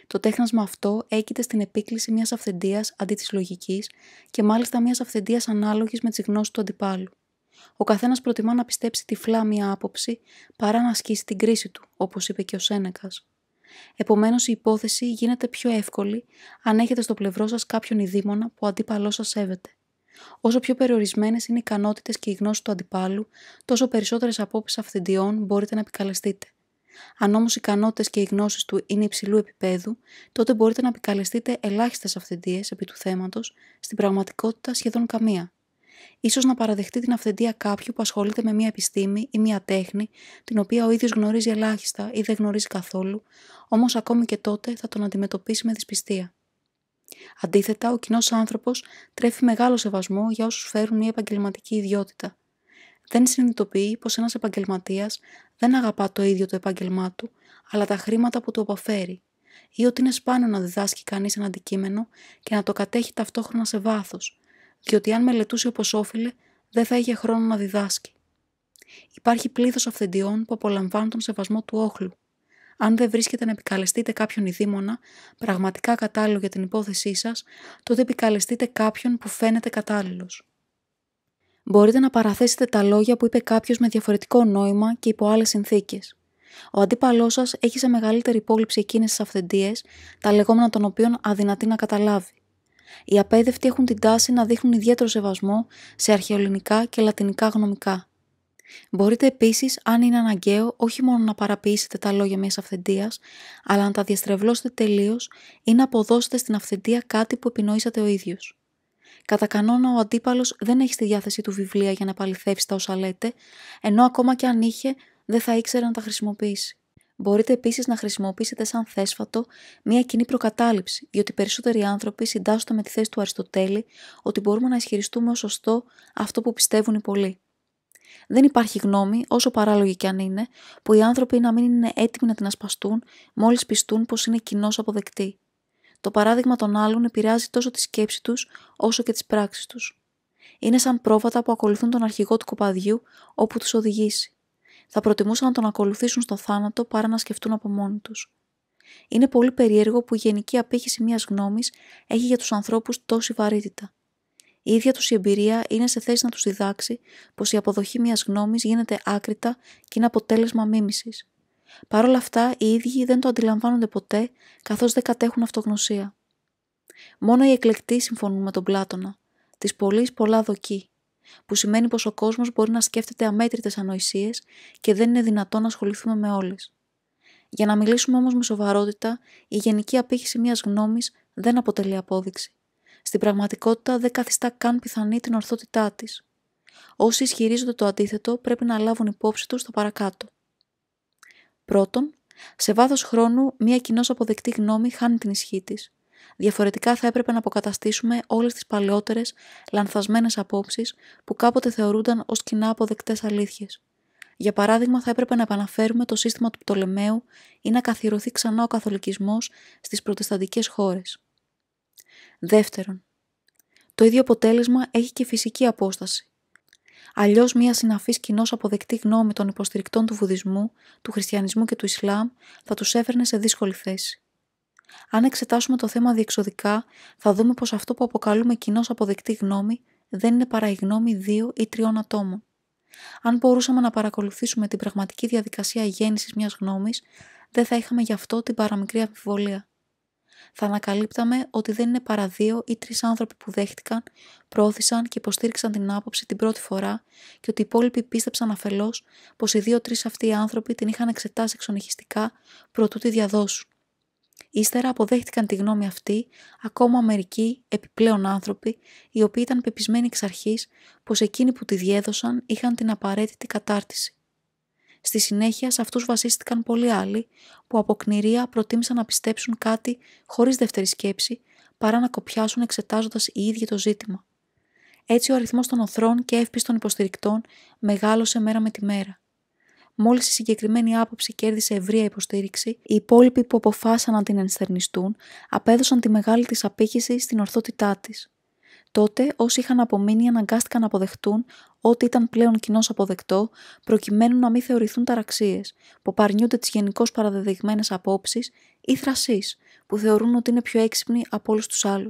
S1: Το τέχνασμα αυτό έκειται στην επίκληση μιας αυθεντίας αντί της λογικής και μάλιστα μιας αυθεντίας ανάλογης με τις γνώσεις του αντιπάλου. Ο καθένας προτιμά να πιστέψει τυφλά μία άποψη παρά να ασκήσει την κρίση του, όπως είπε και ο Σένεκας. Επομένως, η υπόθεση γίνεται πιο εύκολη αν έχετε στο πλευρό σας κάποιον ειδήμονα που ο αντίπαλός σας σέβεται. Όσο πιο περιορισμένες είναι οι ικανότητες και οι γνώσεις του αντιπάλου, τόσο περισσότερες απόψεις αυθεντιών μπορείτε να επικαλεστείτε. Αν όμως οι ικανότητες και οι γνώσεις του είναι υψηλού επίπεδου, τότε μπορείτε να επικαλεστείτε ελάχιστες αυθεντίες επί του θέματος, στην πραγματικότητα σχεδόν καμία. σω να παραδεχτεί την αυθεντία κάποιου που ασχολείται με μια επιστήμη ή μια τέχνη, την οποία ο ίδιος γνωρίζει ελάχιστα ή δεν γνωρίζει καθόλου, όμως ακόμη και τότε θα τον αντιμετωπίσει με δυσπιστία. Αντίθετα, ο κοινός άνθρωπος τρέφει μεγάλο σεβασμό για όσους φέρουν μια επαγγελματική ιδιότητα. Δεν συνειδητοποιεί πως ένας επαγγελματίας δεν αγαπά το ίδιο το επάγγελμά του, αλλά τα χρήματα που του αποφέρει, ή ότι είναι σπάνιο να διδάσκει κανείς ένα αντικείμενο και να το κατέχει ταυτόχρονα σε βάθος, διότι αν μελετούσε όπως όφιλε, δεν θα είχε χρόνο να διδάσκει. Υπάρχει πλήθος αυθεντιών που απολαμβάνουν τον σεβασμό του όχλου. Αν δεν βρίσκεται να επικαλεστείτε κάποιον ειδήμονα, πραγματικά κατάλληλο για την υπόθεσή σας, τότε επικαλεστείτε κάποιον που φαίνεται κατάλληλος. Μπορείτε να παραθέσετε τα λόγια που είπε κάποιος με διαφορετικό νόημα και υπό άλλες συνθήκες. Ο αντίπαλός σας έχει σε μεγαλύτερη υπόλοιψη εκείνες τις αυθεντίες, τα λεγόμενα των οποίων αδυνατεί να καταλάβει. Οι απέδευτοι έχουν την τάση να δείχνουν ιδιαίτερο σεβασμό σε αρχαιολινικά και λατινικά γνωμικά. Μπορείτε επίσης, αν είναι αναγκαίο, όχι μόνο να παραποιήσετε τα λόγια μιας αυθεντίας, αλλά να τα διαστρεβλώσετε τελείως ή να αποδώσετε στην αυθεντία κάτι που επινοήσατε ο ίδιος. Κατά κανόνα, ο αντίπαλος δεν έχει στη διάθεσή του βιβλία για να παληθεύσει τα όσα λέτε, ενώ ακόμα και αν είχε, δεν θα ήξερε να τα χρησιμοποιήσει. Μπορείτε επίσης να χρησιμοποιήσετε σαν θέσφατο μια κοινή προκατάληψη, διότι περισσότεροι άνθρωποι συντάσσονται με τη θέση του Αριστοτέλη ότι μπορούμε να ισχυριστούμε ως σωστό αυτό που πιστεύουν οι πολλοί. Δεν υπάρχει γνώμη, όσο παράλογη και αν είναι, που οι άνθρωποι να μην είναι έτοιμοι να την ασπαστούν μόλις πιστούν πως είναι κοινώς αποδεκτή. Το παράδειγμα των άλλων επηρεάζει τόσο τη σκέψη τους όσο και τις πράξεις τους. Είναι σαν πρόβατα που ακολουθούν τον αρχηγό του κοπαδιού όπου τους οδηγήσει. Θα προτιμούσαν να τον ακολουθήσουν στο θάνατο παρά να σκεφτούν από μόνοι τους. Είναι πολύ περίεργο που η γενική απήχηση μιας γνώμης έχει για τους ανθρώπους τόση βαρύτητα. Η ίδια τους η εμπειρία είναι σε θέση να τους διδάξει πως η αποδοχή μιας γνώμης γίνεται άκρητα και είναι αποτέλεσμα μίμησης. Παρ' όλα αυτά, οι ίδιοι δεν το αντιλαμβάνονται ποτέ, καθώς δεν κατέχουν αυτογνωσία. Μόνο οι εκλεκτοί συμφωνούν με τον Πλάτωνα, της πολλής πολλά δοκή, που σημαίνει πως ο κόσμος μπορεί να σκέφτεται αμέτρητες ανοησίες και δεν είναι δυνατόν να ασχοληθούμε με όλες. Για να μιλήσουμε όμως με σοβαρότητα, η γενική απήχηση μιας γνώμης δεν αποτελεί απόδειξη. Στην πραγματικότητα δεν καθιστά καν πιθανή την ορθότητά της. Όσοι ισχυρίζονται το αντίθετο πρέπει να λάβουν υπόψη τους το παρακάτω. Πρώτον, σε βάθος χρόνου μια κοινώς αποδεκτή γνώμη χάνει την ισχύ της. Διαφορετικά θα έπρεπε να αποκαταστήσουμε όλες τις παλαιότερες, λανθασμένες απόψεις που κάποτε θεωρούνταν ως κοινά αποδεκτές αλήθειες. Για παράδειγμα, θα έπρεπε να επαναφέρουμε το σύστημα του Πτολεμαίου ή να καθιερωθεί ξανά ο καθολικισμός στις προτεσταντικέ χώρες. Δεύτερον, το ίδιο αποτέλεσμα έχει και φυσική απόσταση. Αλλιώς, μια συναφής κοινώς αποδεκτή γνώμη των υποστηρικτών του Βουδισμού, του Χριστιανισμού και του Ισλάμ θα τους έφερνε σε δύσκολη θέση. Αν εξετάσουμε το θέμα διεξοδικά, θα δούμε πως αυτό που αποκαλούμε κοινώς αποδεκτή γνώμη δεν είναι παρά η γνώμη δύο ή τριών ατόμων. Αν μπορούσαμε να παρακολουθήσουμε την πραγματική διαδικασία γέννησης μιας γνώμης, δεν θα είχαμε γι' αυτό την παραμικρή αμφιβολία θα ανακαλύπταμε ότι δεν είναι παρά δύο ή τρεις άνθρωποι που δέχτηκαν, προώθησαν και υποστήριξαν την άποψη την πρώτη φορά και ότι οι υπόλοιποι πίστεψαν αφελώς πως οι δύο-τρει αυτοί οι άνθρωποι την είχαν εξετάσει εξονυχιστικά προτού τη διαδώσουν. Ύστερα αποδέχτηκαν τη γνώμη αυτή ακόμα μερικοί επιπλέον άνθρωποι, οι οποίοι ήταν πεπισμένοι εξ αρχής πως εκείνοι που τη διέδωσαν είχαν την απαραίτητη κατάρτιση. Στη συνέχεια σε αυτούς βασίστηκαν πολλοί άλλοι που από κνηρία προτίμησαν να πιστέψουν κάτι χωρίς δεύτερη σκέψη παρά να κοπιάσουν εξετάζοντας οι ίδιοι το ζήτημα. Έτσι ο αριθμός των οθρών και εύπιστων υποστηρικτών μεγάλωσε μέρα με τη μέρα. Μόλις η συγκεκριμένη άποψη κέρδισε ευρεία υποστήριξη, οι υπόλοιποι που αποφάσισαν να την ενστερνιστούν απέδωσαν τη μεγάλη της απήχηση στην ορθότητά της. Τότε, όσοι είχαν απομείνει, αναγκάστηκαν να αποδεχτούν ό,τι ήταν πλέον κοινό αποδεκτό, προκειμένου να μην θεωρηθούν ταραξίες, που παρνιούνται τις γενικώς παραδεδειγμένες απόψεις ή θρασείς, που θεωρούν ότι είναι πιο έξυπνοι από όλους τους άλλους.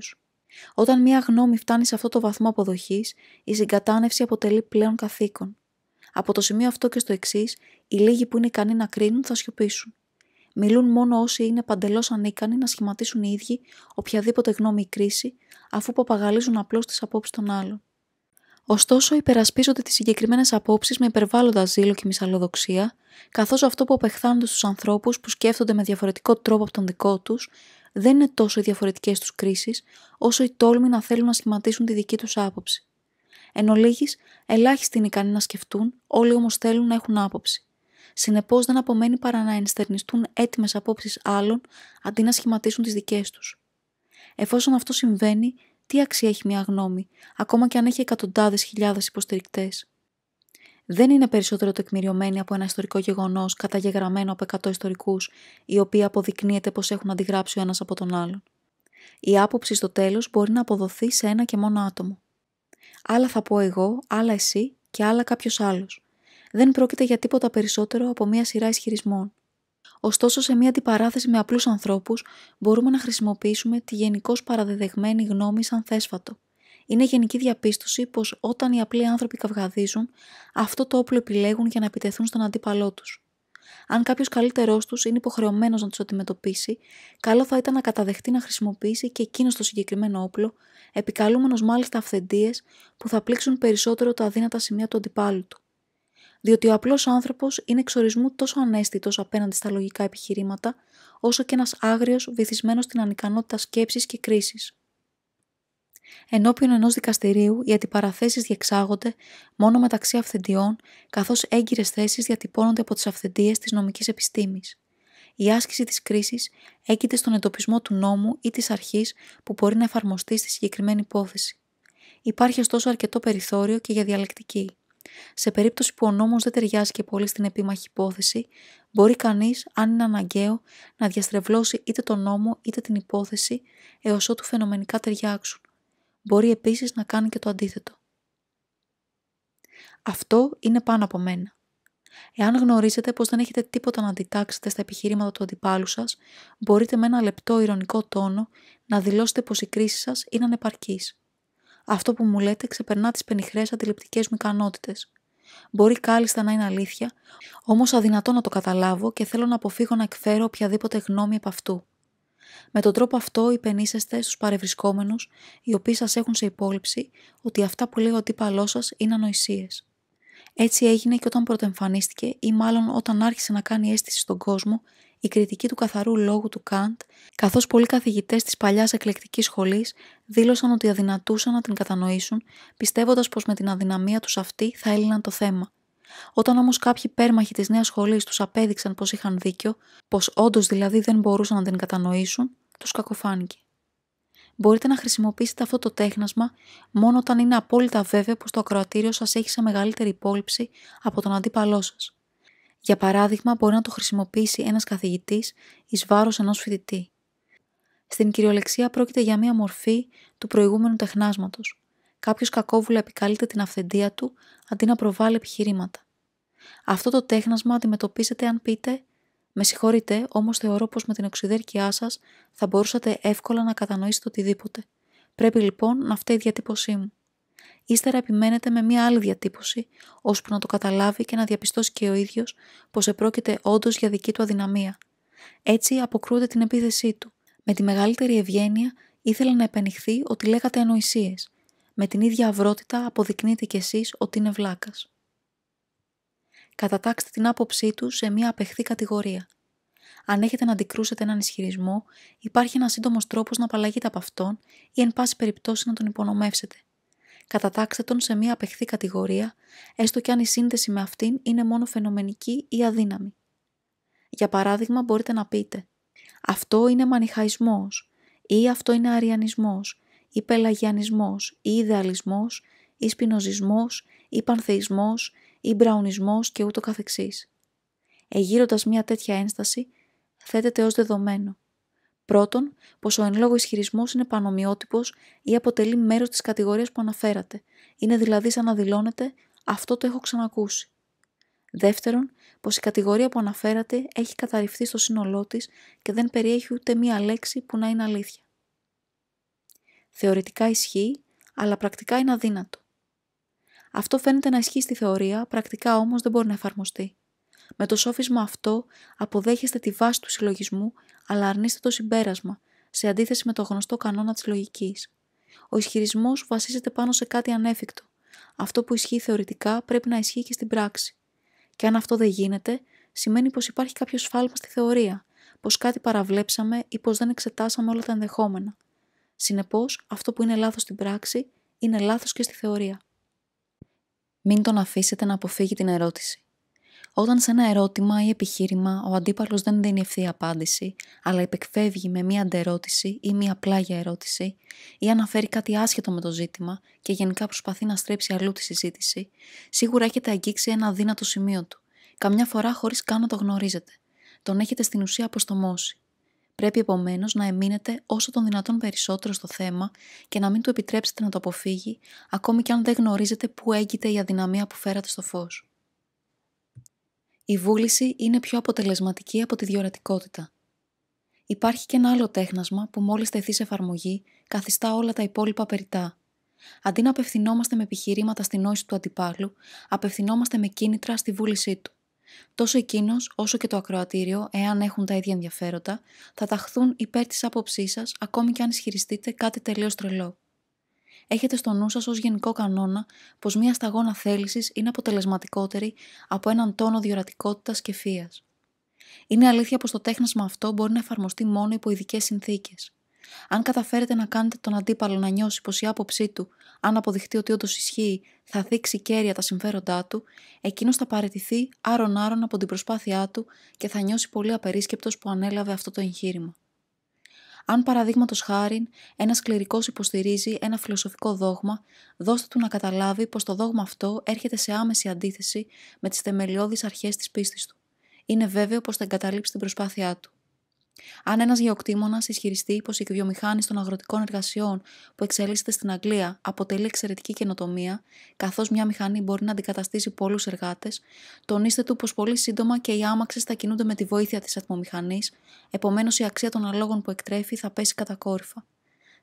S1: Όταν μια γνώμη φτάνει σε αυτό το βαθμό αποδοχής, η συγκατάνευση αποτελεί πλέον καθήκον. Από το σημείο αυτό και στο εξής, οι λίγοι που είναι ικανοί να κρίνουν θα σιωπήσουν. Μιλούν μόνο όσοι είναι παντελώς ανίκανοι να σχηματίσουν οι ίδιοι οποιαδήποτε γνώμη ή κρίση, αφού παπαγαλίζουν απλώς τις απόψεις των άλλων. Ωστόσο, υπερασπίζονται τις συγκεκριμένες απόψεις με υπερβάλλοντα ζήλο και μυσαλλοδοξία, καθώς αυτό που απεχθάνονται στους ανθρώπους που σκέφτονται με διαφορετικό τρόπο από τον δικό τους, δεν είναι τόσο οι διαφορετικές τους κρίσεις, όσο οι τόλμοι να θέλουν να σχηματίσουν τη δική τους άποψη. Εν ολίγης, ελάχιστοι είναι ικανοί να σκεφτούν, όλοι όμως θέλουν να έχουν άποψη. Συνεπώς, δεν απομένει παρά να ενστερνιστούν έτοιμες απόψεις άλλων αντί να σχηματίσουν τις δικές τους. Εφόσον αυτό συμβαίνει, τι αξία έχει μια γνώμη, ακόμα και αν έχει εκατοντάδες χιλιάδες υποστηρικτές. Δεν είναι περισσότερο τεκμηριωμένη από ένα ιστορικό γεγονός καταγεγραμμένο από 100 ιστορικού, οι οποίοι αποδεικνύεται πως έχουν αντιγράψει ο ένας από τον άλλον. Η άποψη στο τέλος μπορεί να αποδοθεί σε ένα και μόνο άτομο. Άλλα θα πω εγώ, άλλα εσύ και άλλα κάποιος άλλος. Δεν πρόκειται για τίποτα περισσότερο από μία σειρά ισχυρισμών. Ωστόσο, σε μια αντιπαράθεση με απλούς ανθρώπους, μπορούμε να χρησιμοποιήσουμε τη γενικώς παραδεδεγμένη γνώμη σαν θέσφατο. Είναι γενική διαπίστωση πως όταν οι απλοί άνθρωποι καυγαδίζουν, αυτό το όπλο επιλέγουν για να επιτεθούν στον αντίπαλό τους. Αν κάποιος καλύτερός τους είναι υποχρεωμένος να τους αντιμετωπίσει, καλό θα ήταν να καταδεχτεί να χρησιμοποιήσει και εκείνο το συγκεκριμένο όπλο, επικαλούμενος μάλιστα αυθεντίες που θα πλήξουν περισσότερο τα αδύνατα σημεία του αντιπάλου του διότι ο απλός άνθρωπος είναι εξορισμού τόσο ανέστητος απέναντι στα λογικά επιχειρήματα, όσο και ένας άγριος βυθισμένος στην ανικανότητα σκέψης και κρίσης. Ενώπιον ενός δικαστηρίου, οι αντιπαραθέσεις διεξάγονται μόνο μεταξύ αυθεντιών, καθώς έγκυρες θέσεις διατυπώνονται από τις αυθεντίες της νομικής επιστήμης. Η άσκηση της κρίσης έγκυται στον εντοπισμό του νόμου ή της αρχής που μπορεί να εφαρμοστεί στη συγκεκριμένη υπόθεση. Υπάρχει ωστόσο αρκετό περιθώριο και για διαλεκτική. Σε περίπτωση που ο νόμος δεν ταιριάζει και πολύ στην επίμαχη υπόθεση, μπορεί κανείς, αν είναι αναγκαίο, να διαστρεβλώσει είτε τον νόμο είτε την υπόθεση έως ότου φαινομενικά ταιριάξουν. Μπορεί επίσης να κάνει και το αντίθετο. Αυτό είναι πάνω από μένα. Εάν γνωρίζετε πως δεν έχετε τίποτα να αντιτάξετε στα επιχειρήματα του αντιπάλου σας, μπορείτε με ένα λεπτό ηρωνικό τόνο να δηλώσετε πως η κρίση σας είναι ανεπαρκής. Αυτό που μου λέτε ξεπερνά τις πενιχρές αντιληπτικές μου ικανότητες. Μπορεί κάλλιστα να είναι αλήθεια, όμως αδυνατό να το καταλάβω και θέλω να αποφύγω να εκφέρω οποιαδήποτε γνώμη επ' αυτού. Με τον τρόπο αυτό υπενήσεστε στους παρευρισκόμενους, οι οποίοι σας έχουν σε υπόλοιψη ότι αυτά που λέει ο αντίπαλός σας είναι ανοησίες. Έτσι έγινε και όταν πρωτοεμφανίστηκε ή μάλλον όταν άρχισε να κάνει αίσθηση στον κόσμο η κριτική του καθαρού λόγου του Καντ, καθώς πολλοί καθηγητές της παλιάς εκλεκτικής σχολής δήλωσαν ότι αδυνατούσαν να την κατανοήσουν, πιστεύοντας πως με την αδυναμία τους αυτή θα έλυναν το θέμα. Όταν όμως κάποιοι πέρμαχοι της νέας σχολής τους απέδειξαν πως είχαν δίκιο, πως όντως δηλαδή δεν μπορούσαν να την κατανοήσουν, τους κακοφάνηκε. Μπορείτε να χρησιμοποιήσετε αυτό το τέχνασμα μόνο όταν είναι απόλυτα βέβαιο πως το ακροατήριο σας έχει σε μεγαλύτερη υπόλοιψη από τον αντίπαλό σας. Για παράδειγμα, μπορεί να το χρησιμοποιήσει ένας καθηγητής εις βάρος ενός φοιτητή. Στην κυριολεξία πρόκειται για μία μορφή του προηγούμενου τεχνάσματος. Κάποιος κακόβουλα επικαλείται την αυθεντία του αντί να προβάλλει επιχειρήματα. Αυτό το τέχνασμα αντιμετωπίζεται αν πείτε με συγχωρείτε, όμως θεωρώ πως με την οξυδέρκειά σας θα μπορούσατε εύκολα να κατανοήσετε οτιδήποτε. Πρέπει λοιπόν να φταίει η διατύπωσή μου. Ύστερα επιμένετε με μία άλλη διατύπωση, ώσπου να το καταλάβει και να διαπιστώσει και ο ίδιος πως επρόκειται όντως για δική του αδυναμία. Έτσι αποκρούεται την επίθεσή του. Με τη μεγαλύτερη ευγένεια ήθελα να επενηχθεί ότι λέγατε ανοησίες. Με την ίδια αυρότητα αποδεικνύετε κι εσείς ότι είναι βλάκας. Κατατάξτε την άποψή του σε μία απεχθή κατηγορία. Αν έχετε να αντικρούσετε έναν ισχυρισμό, υπάρχει ένας σύντομος τρόπος να απαλλαγείτε από αυτόν ή, εν πάση περιπτώσει, να τον υπονομεύσετε κατατάξτε τον σε μία απεχθή κατηγορία, έστω και αν η σύνδεση με αυτήν είναι μόνο φαινομενική ή αδύναμη. Για παράδειγμα μπορείτε να πείτε «Αυτό είναι μανιχαϊσμός» ή «Αυτό είναι αριανισμός» ή «Πελαγιανισμός» ή «Ιδεαλισμός» ή «Σπινοζισμός» ή «Πανθεϊσμός» ή «Μπραουνισμός» και ούτω καθεξής. Εγείροντας μία τέτοια ένσταση, θέτεται ως δεδομένο Πρώτον, πως ο εν λόγω ισχυρισμός είναι πανομοιότυπος ή αποτελεί μέρος της κατηγορίας που αναφέρατε, είναι δηλαδή σαν να δηλώνεται Αυτό το έχω ξανακούσει. Δεύτερον, πως η κατηγορία που αναφέρατε έχει καταρριφθεί στο σύνολό της και δεν περιέχει ούτε μία λέξη που να είναι αλήθεια. Θεωρητικά ισχύει, αλλά πρακτικά είναι αδύνατο. Αυτό φαίνεται να ισχύει στη θεωρία, πρακτικά όμως δεν μπορεί να εφαρμοστεί. Με το σόφισμα αυτό αποδέχεστε τη βάση του συλλογισμού, αλλά αρνείστε το συμπέρασμα, σε αντίθεση με το γνωστό κανόνα της λογικής. Ο ισχυρισμός βασίζεται πάνω σε κάτι ανέφικτο. Αυτό που ισχύει θεωρητικά πρέπει να ισχύει και στην πράξη. Και αν αυτό δεν γίνεται, σημαίνει πως υπάρχει κάποιο σφάλμα στη θεωρία, πως κάτι παραβλέψαμε ή πως δεν εξετάσαμε όλα τα ενδεχόμενα. Συνεπώς αυτό που είναι λάθος στην πράξη, είναι λάθος και στη θεωρία. Μην τον αφήσετε να αποφύγει την ερώτηση. Όταν σε ένα ερώτημα ή επιχείρημα ο αντίπαλος δεν δίνει ευθεία απάντηση, αλλά υπεκφεύγει με μία αντερώτηση ή μία πλάγια ερώτηση, ή αναφέρει κάτι άσχετο με το ζήτημα και γενικά προσπαθεί να στρέψει αλλού τη συζήτηση, σίγουρα έχετε αγγίξει ένα δύνατο σημείο του, καμιά φορά χωρίς καν να το γνωρίζετε. Τον έχετε στην ουσία αποστομώσει. Πρέπει επομένως να εμείνετε όσο τον δυνατόν περισσότερο στο θέμα και να μην του επιτρέψετε να το αποφύγει, ακόμη και αν δεν γνωρίζετε πού έγκυται η αδυναμία που φέρατε στο φως. Η βούληση είναι πιο αποτελεσματική από τη διορατικότητα. Υπάρχει και ένα άλλο τέχνασμα που μόλις τεθεί σε εφαρμογή καθιστά όλα τα υπόλοιπα περιτά. Αντί να απευθυνόμαστε με επιχειρήματα στην νόηση του αντιπάλου, απευθυνόμαστε με κίνητρα στη βούλησή του. Τόσο εκείνος όσο και το ακροατήριο, εάν έχουν τα ίδια ενδιαφέροντα, θα ταχθούν υπέρ της άποψής σας ακόμη και αν ισχυριστείτε κάτι τελείως τρελό έχετε στο νου σας ως γενικό κανόνα πως μία σταγόνα θέλησης είναι αποτελεσματικότερη από έναν τόνο διορατικότητας και φίας. Είναι αλήθεια πως το τέχνασμα αυτό μπορεί να εφαρμοστεί μόνο υπό ειδικές συνθήκες. Αν καταφέρετε να κάνετε τον αντίπαλο να νιώσει πως η άποψή του, αν αποδειχτεί ότι όντως ισχύει, θα δείξει κέρια τα συμφέροντά του, εκείνος θα παραιτηθεί άρον-άρον από την προσπάθειά του και θα νιώσει πολύ απερίσκεπτος που ανέλαβε αυτό το εγχείρημα. Αν παραδείγματος χάρη ένας κληρικός υποστηρίζει ένα φιλοσοφικό δόγμα, δώστε του να καταλάβει πως το δόγμα αυτό έρχεται σε άμεση αντίθεση με τις θεμελιώδεις αρχές της πίστης του. Είναι βέβαιο πως θα εγκαταλείψει την προσπάθειά του. Αν ένας γεωκτήμονας ισχυριστεί πως η βιομηχάνηση των αγροτικών εργασιών που εξελίσσεται στην Αγγλία αποτελεί εξαιρετική καινοτομία, καθώς μια μηχανή μπορεί να αντικαταστήσει πολλούς εργάτες, τονίστε του πως πολύ σύντομα και οι άμαξε θα κινούνται με τη βοήθεια της ατμομηχανής, επομένως η αξία των αλόγων που εκτρέφει θα πέσει κατακόρυφα.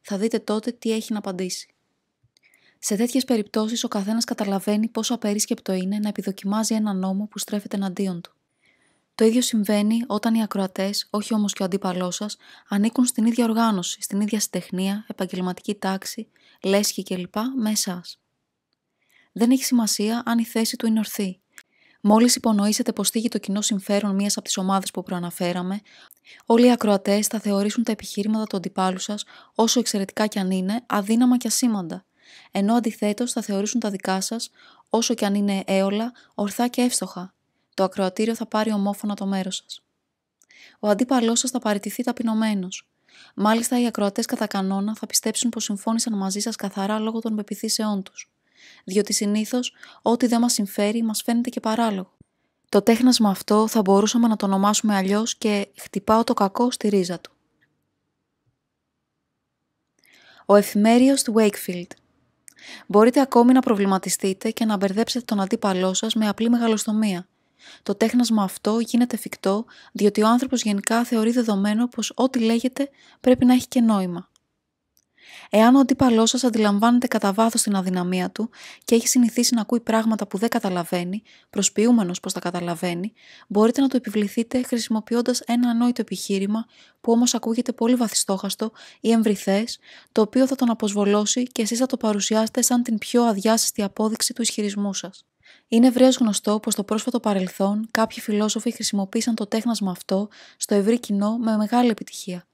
S1: Θα δείτε τότε τι έχει να απαντήσει. Σε τέτοιες περιπτώσεις, ο καθένας καταλαβαίνει πόσο απερίσκεπτο είναι να επιδοκιμάζει ένα νόμο που στρέφεται εναντίον του. Το ίδιο συμβαίνει όταν οι ακροατές, όχι όμως και ο αντίπαλός σας, ανήκουν στην ίδια οργάνωση, στην ίδια συντεχνία, επαγγελματική τάξη, λέσχη κλπ. με εσά. Δεν έχει σημασία αν η θέση του είναι ορθή. Μόλις υπονοήσετε πως θίγει το κοινό συμφέρον μία από τις ομάδες που προαναφέραμε, όλοι οι ακροατές θα θεωρήσουν τα επιχείρηματα του αντιπάλου σας, όσο εξαιρετικά κι αν είναι, αδύναμα και ασήμαντα, ενώ αντιθέτως θα θεωρήσουν τα δικά σας, όσο κι αν είναι έολα, ορθά και εύστοχα, το ακροατήριο θα πάρει ομόφωνα το μέρος σας. Ο αντίπαλός σας θα παραιτηθεί ταπεινωμένος. Μάλιστα, οι ακροατές κατά κανόνα θα πιστέψουν πως συμφώνησαν μαζί σας καθαρά λόγω των πεπιθήσεών τους. Διότι συνήθως, ό,τι δεν μας συμφέρει, μας φαίνεται και παράλογο. Το τέχνασμα αυτό θα μπορούσαμε να το ονομάσουμε αλλιώς και χτυπάω το κακό στη ρίζα του. Ο εφημέριο του Wakefield. Μπορείτε ακόμη να προβληματιστείτε και να μπερδέψετε τον αντίπαλό σας με απλή μεγαλοστομία το τέχνασμα αυτό γίνεται εφικτό διότι ο άνθρωπος γενικά θεωρεί δεδομένο πως ό,τι λέγεται πρέπει να έχει και νόημα. Εάν ο αντίπαλός σας αντιλαμβάνεται κατά βάθος την αδυναμία του και έχει συνηθίσει να ακούει πράγματα που δεν καταλαβαίνει, προσποιούμενος πως τα καταλαβαίνει, μπορείτε να το επιβληθείτε χρησιμοποιώντας ένα ανόητο επιχείρημα που όμως ακούγεται πολύ βαθιστόχαστο ή εμβριθές, το οποίο θα τον αποσβολώσει και εσείς θα το παρουσιάσετε σαν την πιο αδιάσυστη απόδειξη του ισχυρισμού σας. Είναι ευρέως γνωστό πως στο πρόσφατο παρελθόν κάποιοι φιλόσοφοι χρησιμοποίησαν το τέχνασμα αυτό στο ευρύ κοινό με μεγάλη επιτυχία.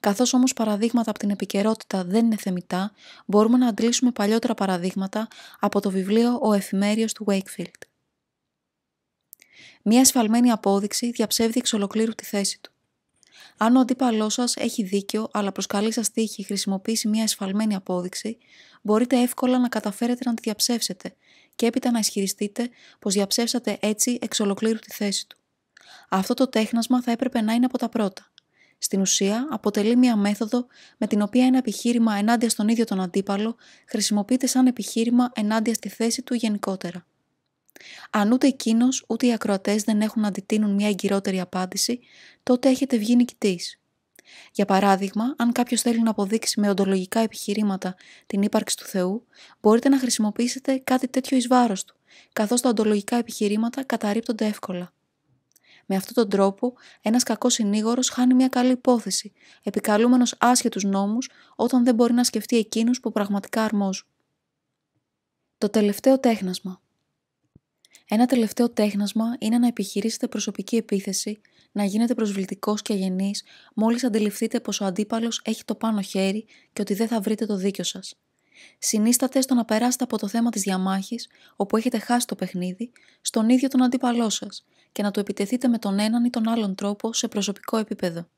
S1: Καθώς όμως παραδείγματα από την επικαιρότητα δεν είναι θεμητά, μπορούμε να αντλήσουμε παλιότερα παραδείγματα από το βιβλίο Ο Εφημέριος του Wakefield. Μία ασφαλμένη απόδειξη διαψεύδει εξ ολοκλήρου τη θέση του. Αν ο αντίπαλός σας έχει δίκιο, αλλά προ καλή σας τύχη χρησιμοποιήσει μια εσφαλμένη απόδειξη, μπορείτε εύκολα να καταφέρετε να τη διαψεύσετε, και έπειτα να ισχυριστείτε πως διαψεύσατε έτσι εξ ολοκλήρου τη θέση του. Αυτό το τέχνασμα θα έπρεπε να είναι από τα πρώτα. Στην ουσία, αποτελεί μια μέθοδο με την οποία ένα επιχείρημα ενάντια στον ίδιο τον αντίπαλο χρησιμοποιείται σαν επιχείρημα ενάντια στη θέση του γενικότερα. Αν ούτε εκείνος ούτε οι ακροατές δεν έχουν αντιτείνουν μια εγκυρότερη απάντηση, τότε έχετε βγει νικητής. Για παράδειγμα, αν κάποιος θέλει να αποδείξει με οντολογικά επιχειρήματα την ύπαρξη του Θεού, μπορείτε να χρησιμοποιήσετε κάτι τέτοιο εις βάρος του, καθώς τα οντολογικά επιχειρήματα καταρρύπτονται εύκολα. Με αυτόν τον τρόπο, ένας κακός συνήγορος χάνει μια καλή υπόθεση, επικαλούμενος άσχετους νόμους όταν δεν μπορεί να σκεφτεί εκείνους που πραγματικά αρμόζουν. Το τελευταίο τέχνασμα. Ένα τελευταίο τέχνασμα είναι να επιχειρήσετε προσωπική επίθεση να γίνετε προσβλητικός και αγενής μόλις αντιληφθείτε πως ο αντίπαλος έχει το πάνω χέρι και ότι δεν θα βρείτε το δίκιο σας. Συνίσταται στο να περάσετε από το θέμα της διαμάχης, όπου έχετε χάσει το παιχνίδι, στον ίδιο τον αντίπαλό σας και να του επιτεθείτε με τον έναν ή τον άλλον τρόπο σε προσωπικό επίπεδο.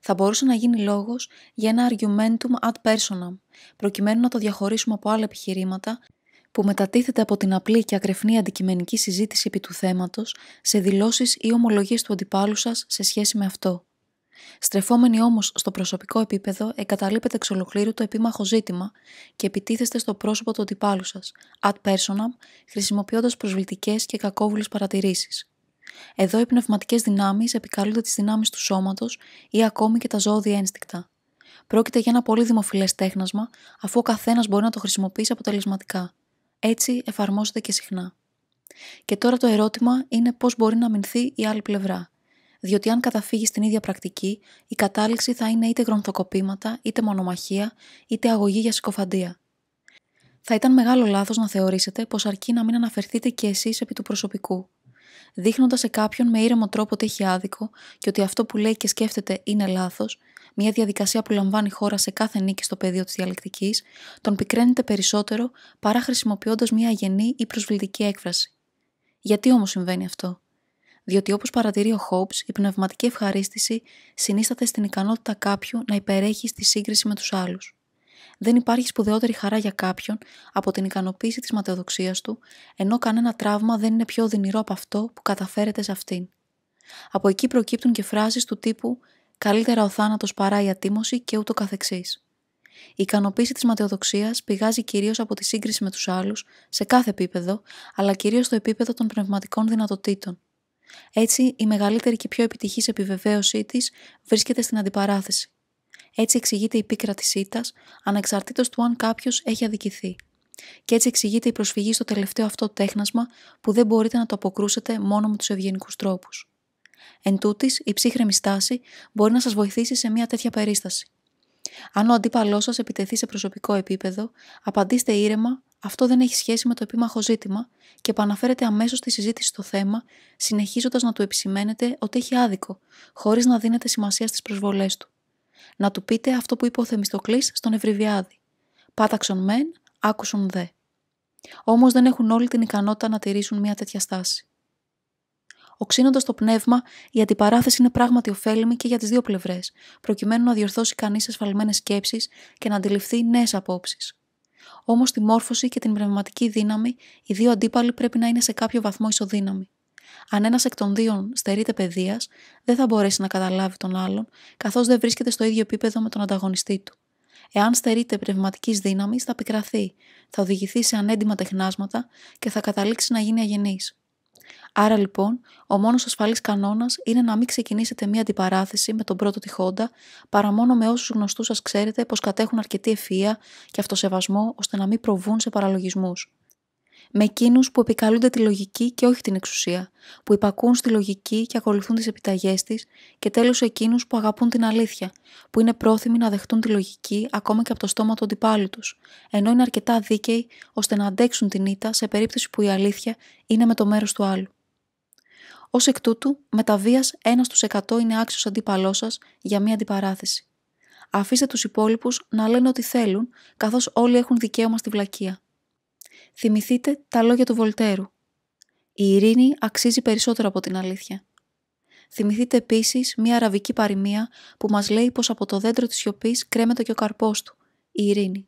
S1: Θα μπορούσε να γίνει λόγος για ένα argumentum ad personam, προκειμένου να το διαχωρίσουμε από άλλα επιχειρήματα που μετατίθεται από την απλή και ακρεφνή αντικειμενική συζήτηση επί του θέματος σε δηλώσεις ή ομολογίες του αντιπάλου σας σε σχέση με αυτό. Στρεφόμενοι όμως στο προσωπικό επίπεδο, εγκαταλείπετε εξ ολοκλήρου το επίμαχο ζήτημα και επιτίθεστε στο πρόσωπο του αντιπάλου σας, ad personam, χρησιμοποιώντας προσβλητικές και κακόβουλες παρατηρήσεις. Εδώ οι πνευματικές δυνάμεις επικαλούνται τις δυνάμεις του σώματος ή ακόμη και τα ζώδια ένστικτα. Πρόκειται για ένα πολύ δημοφιλές τέχνασμα, αφού ο καθένας μπορεί να το χρησιμοποιήσει αποτελεσματικά. Έτσι εφαρμόζεται και συχνά. Και τώρα το ερώτημα είναι πώς μπορεί να μηνθει η άλλη πλευρά. Διότι αν καταφύγεις στην ίδια πρακτική, η κατάληξη θα είναι είτε γρονθοκοπήματα, είτε μονομαχία, είτε αγωγή για συκοφαντία. Θα ήταν μεγάλο λάθος να θεωρήσετε πως αρκεί να μην αναφερθείτε και εσείς επί του προσωπικού. Δείχνοντας σε κάποιον με ήρεμο τρόπο ότι έχει άδικο και ότι αυτό που λέει και σκέφτεται είναι λάθος, μια διαδικασία που λαμβάνει η χώρα σε κάθε νίκη στο πεδίο της διαλεκτικής, τον πικραίνεται περισσότερο παρά χρησιμοποιώντας μια αγενή ή προσβλητική έκφραση. Γιατί όμως συμβαίνει αυτό. Διότι όπως παρατηρεί ο Χόμπ, η πνευματική ευχαρίστηση συνίσταται στην ικανότητα κάποιου να υπερέχει στη σύγκριση με τους άλλους. Δεν υπάρχει σπουδαιότερη χαρά για κάποιον από την ικανοποίηση της ματαιοδοξίας του, ενώ κανένα τραύμα δεν είναι πιο οδυνηρό από αυτό που καταφέρεται σε αυτήν. Από εκεί προκύπτουν και φράσεις του τύπου καλύτερα ο θάνατος παρά η ατίμωση και ούτω καθεξής. Η ικανοποίηση της ματαιοδοξίας πηγάζει κυρίως από τη σύγκριση με τους άλλους, σε κάθε επίπεδο, αλλά κυρίως στο επίπεδο των πνευματικών δυνατοτήτων. Έτσι, η μεγαλύτερη και πιο επιτυχής επιβεβαίωσή της βρίσκεται στην αντιπαράθεση. Έτσι εξηγείται η πίκρα της ήττας, ανεξαρτήτως του αν κάποιος έχει αδικηθεί. Και έτσι εξηγείται η προσφυγή στο τελευταίο αυτό τέχνασμα που δεν μπορείτε να το αποκρούσετε μόνο με τους ευγενικούς τρόπους. Εν τούτης, η ψύχρεμη στάση μπορεί να σας βοηθήσει σε μια τέτοια περίσταση. Αν ο αντίπαλός σας επιτεθεί σε προσωπικό επίπεδο, απαντήστε ήρεμα, αυτό δεν έχει σχέση με το επίμαχο ζήτημα και επαναφέρετε αμέσως τη συζήτηση στο θέμα, συνεχίζοντας να του επισημαίνετε ότι έχει άδικο, χωρίς να δίνετε σημασία στις προσβολές του. Να του πείτε αυτό που είπε ο Θεμιστοκλής στον Ευρυβιάδη. Πάταξον μεν, άκουσον δε. Όμως δεν έχουν όλοι την ικανότητα να τηρήσουν μια τέτοια στάση. Οξύνοντας το πνεύμα, η αντιπαράθεση είναι πράγματι ωφέλιμη και για τις δύο πλευρές, προκειμένου να διορθώσει κανείς ασφαλμένε σκέψεις και να αντιληφθεί νέες απόψεις. Όμως τη μόρφωση και την πνευματική δύναμη, οι δύο αντίπαλοι πρέπει να είναι σε κάποιο βαθμό ισοδύναμοι. Αν ένας εκ των δύο στερείται παιδείας, δεν θα μπορέσει να καταλάβει τον άλλον, καθώς δεν βρίσκεται στο ίδιο επίπεδο με τον ανταγωνιστή του. Εάν στερείται πνευματικής δύναμης, θα πικραθεί, θα οδηγηθεί σε ανέντιμα τεχνάσματα και θα καταλήξει να γίνει αγενής. Άρα λοιπόν, ο μόνος ασφαλής κανόνας είναι να μην ξεκινήσετε μία αντιπαράθεση με τον πρώτο τυχόντα, παρά μόνο με όσους γνωστούς σας ξέρετε πως κατέχουν αρκετή ευφυα και αυτοσεβασμό ώστε να μην προβούν σε παραλογισμούς. Με εκείνους που επικαλούνται τη λογική και όχι την εξουσία, που υπακούν στη λογική και ακολουθούν τις επιταγές της, και τέλος εκείνους που αγαπούν την αλήθεια, που είναι πρόθυμοι να δεχτούν τη λογική ακόμα και από το στόμα του αντιπάλου τους, ενώ είναι αρκετά δίκαιοι ώστε να αντέξουν την ήττα σε περίπτωση που η αλήθεια είναι με το μέρος του άλλου. Ως εκ τούτου, με τα βίας 1 στους εκατό είναι άξιος αντίπαλός σας για μία αντιπαράθεση. Αφήστε τους υπόλοιπους να λένε ό,τι θέλουν, καθώς όλοι έχουν δικαίωμα στη βλακεία. Θυμηθείτε τα λόγια του Βολτέρου. Η ειρήνη αξίζει περισσότερο από την αλήθεια. Θυμηθείτε επίσης μία αραβική παροιμία που μας λέει πως από το δέντρο της σιωπής κρέμεται και ο καρπός του, η ειρήνη.